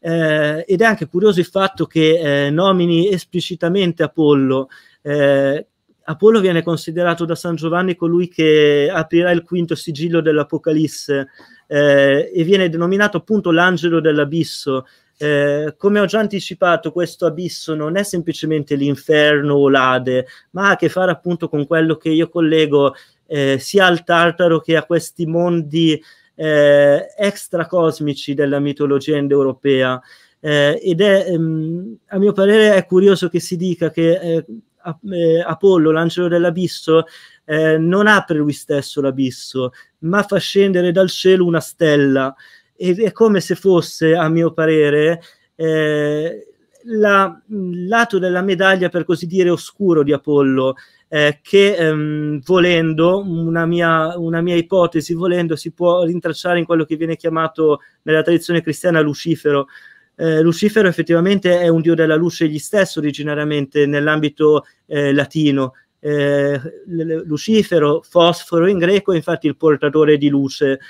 Eh, ed è anche curioso il fatto che eh, nomini esplicitamente Apollo, eh, Apollo viene considerato da San Giovanni colui che aprirà il quinto sigillo dell'Apocalisse eh, e viene denominato appunto l'angelo dell'abisso. Eh, come ho già anticipato, questo abisso non è semplicemente l'inferno o l'ade, ma ha a che fare appunto con quello che io collego eh, sia al Tartaro che a questi mondi eh, extracosmici della mitologia indoeuropea. Eh, ed è, ehm, a mio parere, è curioso che si dica che eh, eh, Apollo, l'angelo dell'abisso, eh, non apre lui stesso l'abisso, ma fa scendere dal cielo una stella. E è come se fosse, a mio parere, eh, la, il mm, lato della medaglia, per così dire, oscuro di Apollo, eh, che ehm, volendo, una mia, una mia, ipotesi, volendo, si può rintracciare in quello che viene chiamato nella tradizione cristiana Lucifero, eh, Lucifero effettivamente è un dio della luce egli stesso originariamente nell'ambito eh, latino. Eh, Lucifero, fosforo in greco, è infatti il portatore di luce.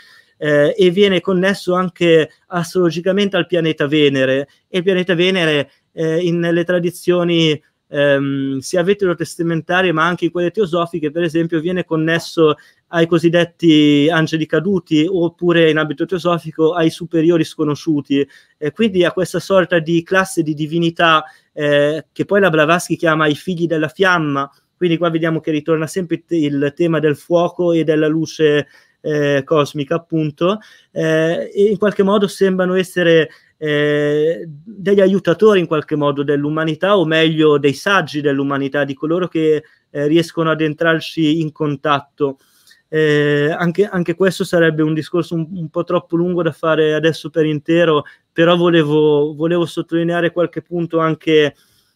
Eh, e viene connesso anche astrologicamente al pianeta Venere. E il pianeta Venere, eh, nelle tradizioni ehm, sia vetero-testamentarie ma anche in quelle teosofiche, per esempio, viene connesso ai cosiddetti angeli caduti oppure in ambito teosofico ai superiori sconosciuti e quindi a questa sorta di classe di divinità eh, che poi la Blavatsky chiama i figli della fiamma quindi qua vediamo che ritorna sempre il tema del fuoco e della luce eh, cosmica appunto eh, e in qualche modo sembrano essere eh, degli aiutatori in qualche modo dell'umanità o meglio dei saggi dell'umanità, di coloro che eh, riescono ad entrarci in contatto. Eh, anche, anche, questo sarebbe un discorso un, un, po' troppo lungo da fare adesso per intero, però volevo, volevo sottolineare qualche punto anche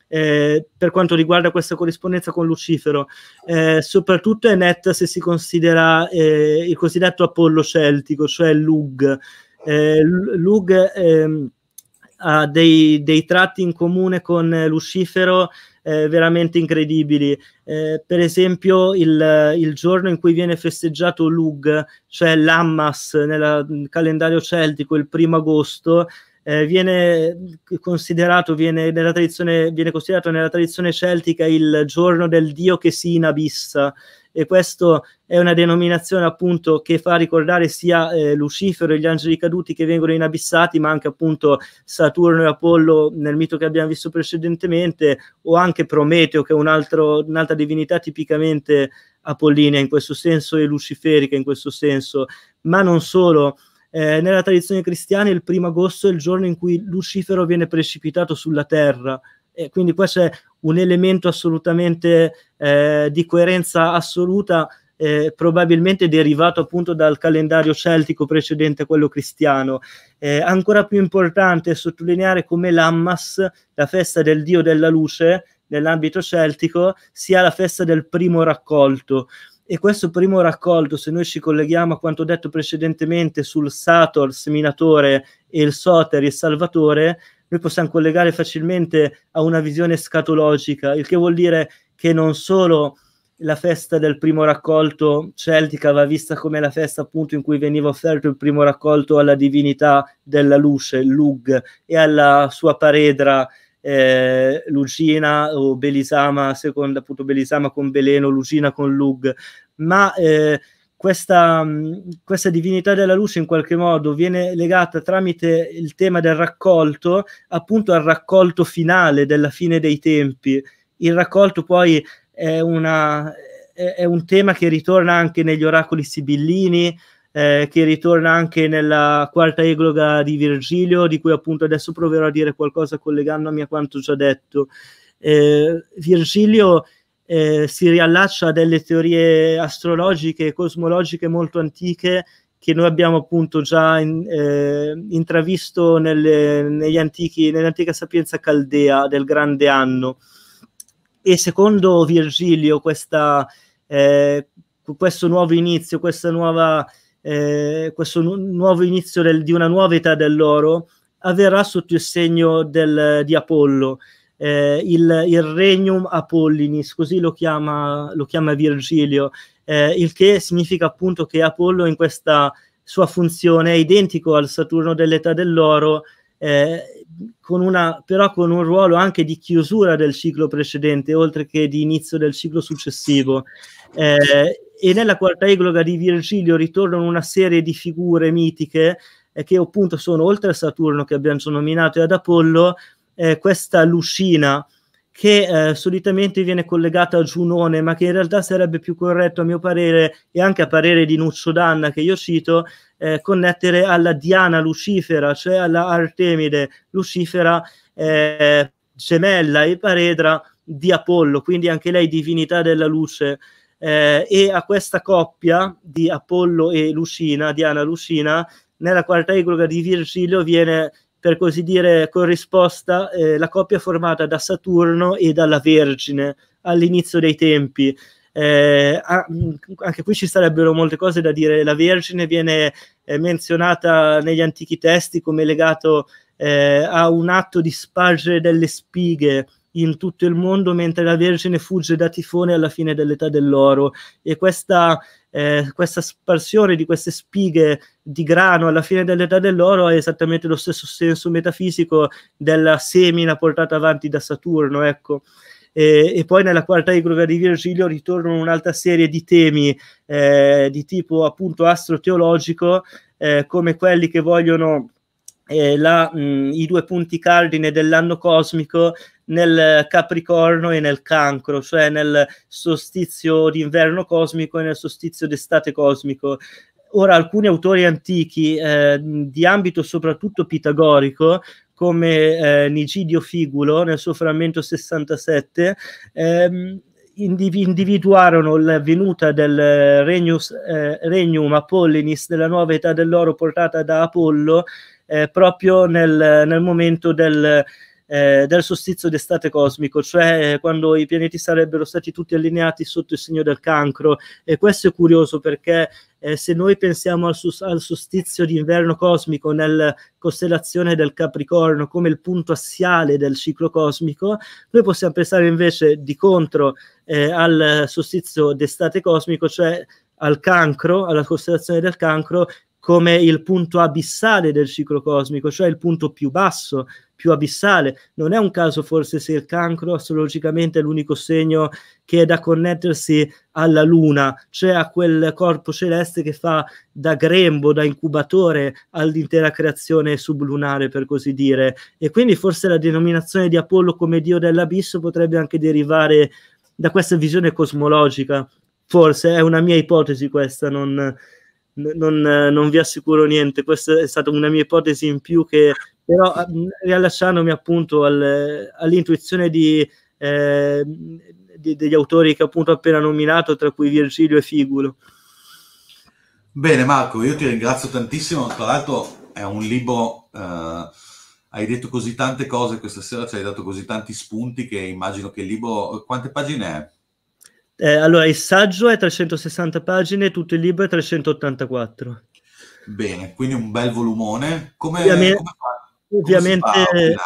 eh, per quanto riguarda questa corrispondenza con Lucifero. Eh, soprattutto è netta se si considera eh, il cosiddetto Apollo celtico, cioè Lug. Eh, Lug ehm, ha dei, dei tratti in comune con Lucifero eh, veramente incredibili. Eh, per esempio, il, il, giorno in cui viene festeggiato Lug, cioè l'Ammas nel calendario celtico, il primo agosto. Eh, viene considerato viene nella tradizione viene considerato nella tradizione celtica il giorno del dio che si inabissa e questa è una denominazione appunto che fa ricordare sia eh, Lucifero e gli angeli caduti che vengono inabissati, ma anche appunto Saturno e Apollo nel mito che abbiamo visto precedentemente, o anche Prometeo che è un altro, un'altra divinità tipicamente apollinea in questo senso e luciferica in questo senso, ma non solo. Eh, nella tradizione cristiana il primo agosto è il giorno in cui Lucifero viene precipitato sulla terra, e quindi questo è un elemento assolutamente eh, di coerenza assoluta, eh, probabilmente derivato appunto dal calendario celtico precedente a quello cristiano. Eh, ancora più importante è sottolineare come l'Ammas, la festa del Dio della Luce, nell'ambito celtico, sia la festa del primo raccolto. E questo primo raccolto, se noi ci colleghiamo a quanto detto precedentemente sul Sator, seminatore, e il Soter, il Salvatore, noi possiamo collegare facilmente a una visione scatologica, il che vuol dire che non solo la festa del primo raccolto celtica va vista come la festa appunto in cui veniva offerto il primo raccolto alla divinità della luce, Lug, e alla sua paredra eh, Lucina o Belisama, secondo appunto Belisama con Beleno, Lucina con Lug, ma eh, questa, mm, questa, divinità della luce in qualche modo viene legata tramite il tema del raccolto appunto al raccolto finale della fine dei tempi. Il raccolto poi è, una, è, è un tema che ritorna anche negli oracoli sibillini, eh, che ritorna anche nella quarta egloga di Virgilio, di cui appunto adesso proverò a dire qualcosa collegandomi a quanto già detto. Eh, Virgilio eh, si riallaccia a delle teorie astrologiche e cosmologiche molto antiche che noi abbiamo appunto già in, eh, intravisto nelle, antichi, nell'antica sapienza caldea del grande anno. E secondo Virgilio questa, eh, questo nuovo inizio, nuova, eh, questo nu- nuovo inizio del, di una nuova età dell'oro avverrà sotto il segno del, di Apollo, eh, il, il, regnum Apollinis, così lo chiama, lo chiama Virgilio, eh, il che significa appunto che Apollo in questa sua funzione è identico al Saturno dell'età dell'oro, eh, con una, però con un ruolo anche di chiusura del ciclo precedente, oltre che di inizio del ciclo successivo. Eh, e nella quarta egloga di Virgilio ritornano una serie di figure mitiche eh, che appunto sono oltre a Saturno che abbiamo già nominato e ad Apollo, eh, questa lucina che eh, solitamente viene collegata a Giunone, ma che in realtà sarebbe più corretto, a mio parere, e anche a parere di Nuccio Danna, che io cito, eh, connettere alla Diana Lucifera, cioè alla Artemide Lucifera, eh, gemella e paredra di Apollo, quindi anche lei divinità della luce. Eh, e a questa coppia di Apollo e Lucina, Diana Lucina, nella quarta egoga di Virgilio viene per così dire, corrisposta eh, la coppia formata da Saturno e dalla Vergine all'inizio dei tempi. Eh, anche qui ci sarebbero molte cose da dire. La Vergine viene eh, menzionata negli antichi testi come legato eh, a un atto di spargere delle spighe in tutto il mondo mentre la Vergine fugge da tifone alla fine dell'età dell'oro e questa, eh, questa sparsione di queste spighe di grano alla fine dell'età dell'oro ha esattamente lo stesso senso metafisico della semina portata avanti da Saturno, ecco. E, e, poi nella quarta igroga di Virgilio ritornano un'altra serie di temi eh, di tipo appunto astroteologico, eh, come quelli che vogliono eh, la, mh, i due punti cardine dell'anno cosmico nel Capricorno e nel Cancro, cioè nel sostizio d'inverno cosmico e nel sostizio d'estate cosmico. Ora, alcuni autori antichi eh, di ambito soprattutto pitagorico, come eh, Nigidio Figulo nel suo frammento 67, ehm, individuarono la venuta del regnus, eh, regnum Apollinis della nuova età dell'oro portata da Apollo eh, proprio nel, nel momento del, eh, del sostizio d'estate cosmico, cioè eh, quando i pianeti sarebbero stati tutti allineati sotto il segno del cancro. E questo è curioso perché eh, se noi pensiamo al, sus- al solstizio d'inverno cosmico nella costellazione del Capricorno come il punto assiale del ciclo cosmico, noi possiamo pensare invece di contro eh, al sostizio d'estate cosmico, cioè al cancro, alla costellazione del cancro, come il punto abissale del ciclo cosmico, cioè il punto più basso, più abissale. Non è un caso forse se il cancro astrologicamente è l'unico segno che è da connettersi alla Luna, cioè a quel corpo celeste che fa da grembo, da incubatore all'intera creazione sublunare, per così dire. E quindi forse la denominazione di Apollo come dio dell'abisso potrebbe anche derivare da questa visione cosmologica. Forse è una mia ipotesi questa, non non, non, vi assicuro niente, questa è stata una mia ipotesi in più che però ehm, riallacciandomi appunto al, all'intuizione di, eh, di, degli autori che appunto ho appena nominato, tra cui Virgilio e Figulo. Bene Marco, io ti ringrazio tantissimo, tra l'altro è un libro, eh, hai detto così tante cose questa sera, ci hai dato così tanti spunti che immagino che il libro, quante pagine è? Eh, allora, il saggio è 360 pagine, tutto il libro è 384. Bene, quindi un bel volumone. Come, ovviamente, come fa, ovviamente,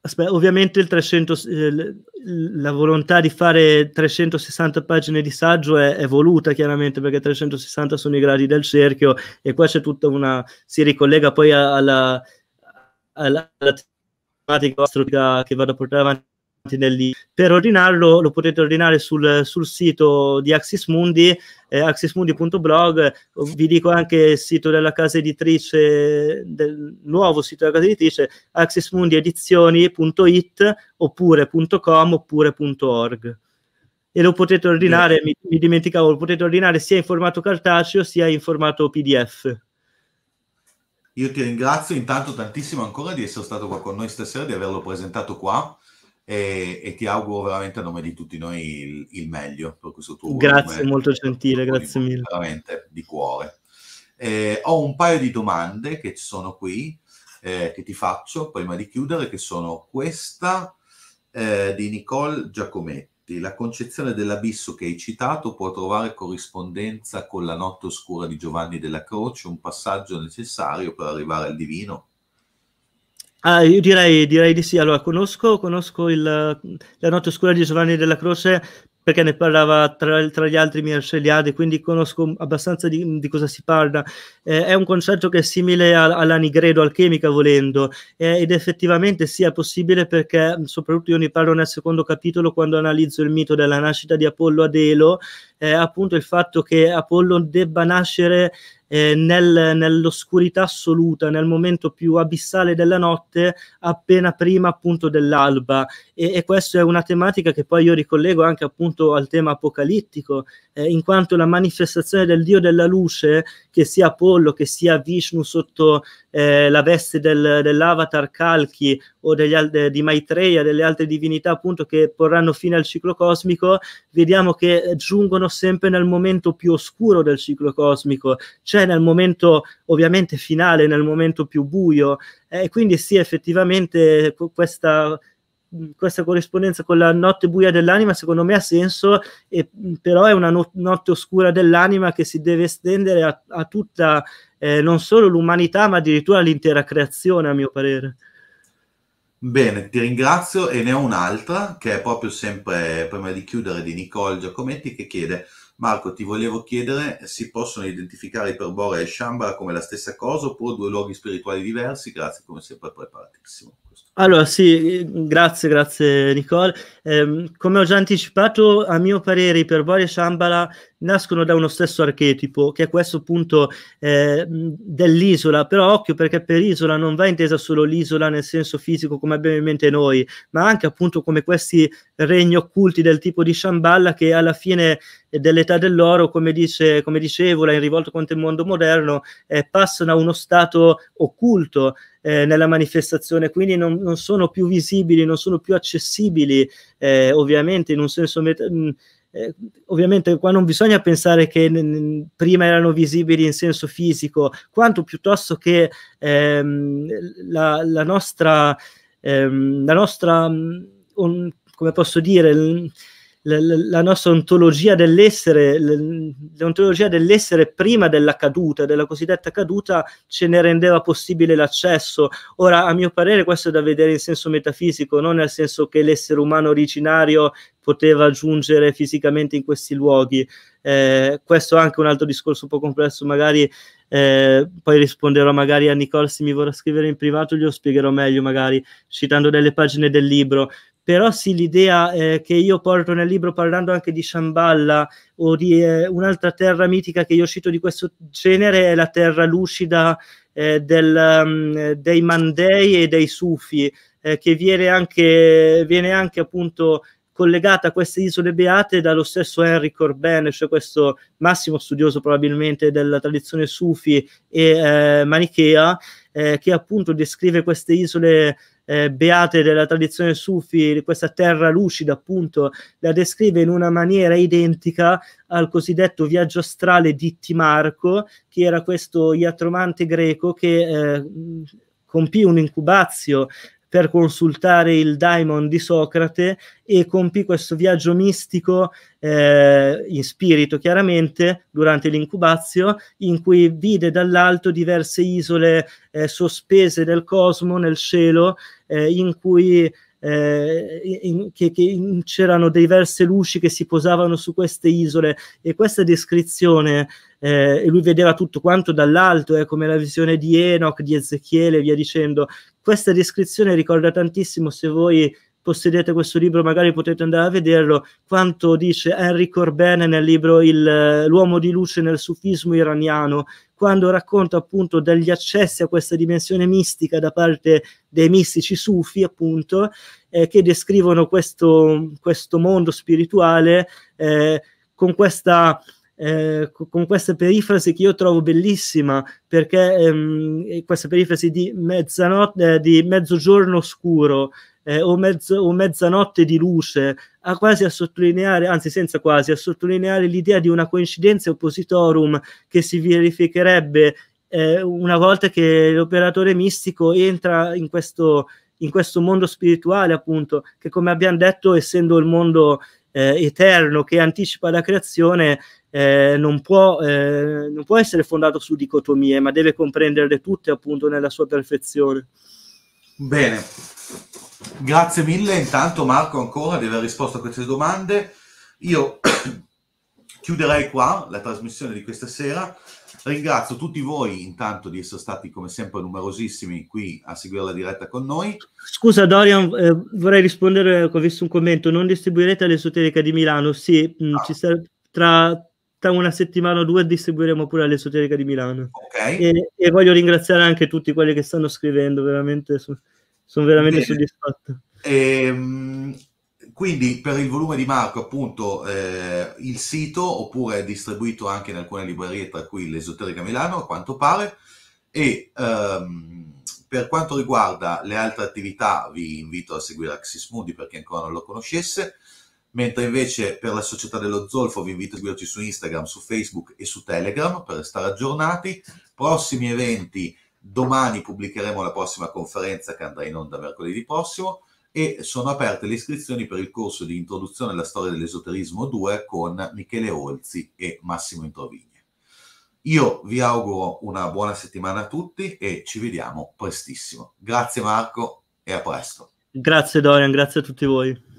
aspetta, ovviamente il 300, eh, la volontà di fare 360 pagine di saggio è, è, voluta chiaramente perché 360 sono i gradi del cerchio e qua c'è tutta una... si ricollega poi alla, alla, alla tematica che vado a portare avanti per ordinarlo lo potete ordinare sul, sul sito di Axis Mundi, eh, axismundi.blog, vi dico anche il sito della casa editrice, del nuovo sito della casa editrice, axismundiedizioni.it oppure .com oppure .org. E lo potete ordinare, mi, mi dimenticavo, lo potete ordinare sia in formato cartaceo sia in formato PDF. Io ti ringrazio intanto tantissimo ancora di essere stato qua con noi stasera, di averlo presentato qua e, e, ti auguro veramente a nome di tutti noi il, il meglio per questo tuo Grazie, nome, molto gentile, grazie mille. Veramente di cuore. Eh, ho un paio di domande che ci sono qui, eh, che ti faccio prima di chiudere, che sono questa eh, di Nicole Giacometti. La concezione dell'abisso che hai citato può trovare corrispondenza con la notte oscura di Giovanni della Croce, un passaggio necessario per arrivare al divino? Ah, io direi, direi, di sì. Allora, conosco, conosco il, la notte oscura di Giovanni della Croce perché ne parlava tra, tra gli altri Mirceliade, quindi conosco abbastanza di, di cosa si parla. Eh, è un concetto che è simile a, alla Nigredo alchemica, volendo, eh, ed effettivamente sì, è possibile perché, soprattutto io ne parlo nel secondo capitolo, quando analizzo il mito della nascita di Apollo ad Elo, eh, appunto il fatto che Apollo debba nascere eh, nel, nell'oscurità assoluta, nel momento più abissale della notte, appena prima appunto dell'alba. E, e questa è una tematica che poi io ricollego anche appunto al tema apocalittico, eh, in quanto la manifestazione del Dio della luce, che sia Apollo, che sia Vishnu sotto eh, la veste del, dell'avatar Kalki o degli, di Maitreya, delle altre divinità appunto che porranno fine al ciclo cosmico, vediamo che giungono sempre nel momento più oscuro del ciclo cosmico, cioè nel momento ovviamente finale, nel momento più buio. E eh, quindi sì, effettivamente questa questa corrispondenza con la notte buia dell'anima secondo me ha senso, e, però è una notte oscura dell'anima che si deve estendere a, a tutta, eh, non solo l'umanità, ma addirittura l'intera creazione, a mio parere. Bene, ti ringrazio e ne ho un'altra che è proprio sempre prima di chiudere di Nicole Giacometti che chiede Marco, ti volevo chiedere, si possono identificare Iperbora e Shambhala come la stessa cosa oppure due luoghi spirituali diversi? Grazie come sempre, preparatissimo. Allora sì, grazie, grazie Nicole. Eh, come ho già anticipato, a mio parere Iperbora e Shambhala nascono da uno stesso archetipo, che è questo appunto eh, dell'isola, però occhio perché per isola non va intesa solo l'isola nel senso fisico come abbiamo in mente noi, ma anche appunto come questi regni occulti del tipo di Shambhala che alla fine dell'età dell'oro, come, dice, come dicevo, la in rivolto contro il mondo moderno, eh, passano a uno stato occulto eh, nella manifestazione, quindi non, non, sono più visibili, non sono più accessibili, eh, ovviamente in un senso met- mm, eh, ovviamente qua non bisogna pensare che prima erano visibili in senso fisico, quanto piuttosto che ehm, la, la, nostra, ehm, la nostra mm, un, come posso dire, la, la nostra ontologia dell'essere, l'ontologia dell'essere prima della caduta, della cosiddetta caduta, ce ne rendeva possibile l'accesso. Ora, a mio parere, questo è da vedere in senso metafisico, non nel senso che l'essere umano originario poteva giungere fisicamente in questi luoghi. Eh, questo è anche un altro discorso un po' complesso, magari eh, poi risponderò magari a Nicole se mi vorrà scrivere in privato, glielo spiegherò meglio magari citando delle pagine del libro, però sì l'idea eh, che io porto nel libro parlando anche di Shamballa o di eh, un'altra terra mitica che io cito di questo genere è la terra lucida eh, del, um, dei Mandei e dei Sufi eh, che viene anche, viene anche appunto collegata a queste isole beate dallo stesso Henry Corbin, cioè questo massimo studioso probabilmente della tradizione sufi e eh, manichea, eh, che appunto descrive queste isole eh, beate della tradizione sufi, questa terra lucida appunto, la descrive in una maniera identica al cosiddetto viaggio astrale di Timarco, che era questo iatromante greco che eh, compì un incubazio per consultare il daimon di Socrate e compì questo viaggio mistico eh, in spirito chiaramente durante l'incubazio in cui vide dall'alto diverse isole eh, sospese del cosmo nel cielo eh, in cui eh, in, che, che c'erano diverse luci che si posavano su queste isole e questa descrizione eh, e lui vedeva tutto quanto dall'alto, eh, come la visione di Enoch, di Ezechiele via dicendo, questa descrizione ricorda tantissimo, se voi possedete questo libro magari potete andare a vederlo, quanto dice Henry Corbene nel libro il, eh, L'uomo di luce nel sufismo iraniano, quando racconta appunto degli accessi a questa dimensione mistica da parte dei mistici sufi, appunto, eh, che descrivono questo, questo mondo spirituale eh, con questa eh, con questa perifrasi che io trovo bellissima perché ehm, eh, questa perifrasi di, mezzanotte, eh, di mezzogiorno scuro eh, o, mezzo, o, mezzanotte di luce ha quasi a sottolineare, anzi senza quasi, a sottolineare l'idea di una coincidenza oppositorum che si verificherebbe eh, una volta che l'operatore mistico entra in questo, in questo mondo spirituale appunto che come abbiamo detto essendo il mondo eh, eterno che anticipa la creazione eh, non, può, eh, non, può, essere fondato su dicotomie, ma deve comprenderle tutte appunto nella sua perfezione. Bene, grazie mille intanto Marco ancora di aver risposto a queste domande. Io chiuderei qua la trasmissione di questa sera. Ringrazio tutti voi intanto di essere stati come sempre numerosissimi qui a seguire la diretta con noi. Scusa Dorian, eh, vorrei rispondere, ho visto un commento, non distribuirete all'esoterica di Milano? Sì, mm, ah. ci sarà tra tra una settimana o due distribuiremo pure all'Esoterica di Milano. Okay. E, e, voglio ringraziare anche tutti quelli che stanno scrivendo, veramente sono, sono veramente Bene. soddisfatto. Ehm, quindi per il volume di Marco, appunto, eh, il sito oppure è distribuito anche in alcune librerie, tra cui l'Esoterica Milano, a quanto pare. E ehm, per quanto riguarda le altre attività, vi invito a seguire Axis Mundi per chi ancora non lo conoscesse mentre invece per la società dello zolfo vi invito a seguirci su Instagram, su Facebook e su Telegram per restare aggiornati. Prossimi eventi, domani pubblicheremo la prossima conferenza che andrà in onda mercoledì prossimo e sono aperte le iscrizioni per il corso di introduzione alla storia dell'esoterismo 2 con Michele Olzi e Massimo Introvigne. Io vi auguro una buona settimana a tutti e ci vediamo prestissimo. Grazie Marco e a presto. Grazie Dorian, grazie a tutti voi.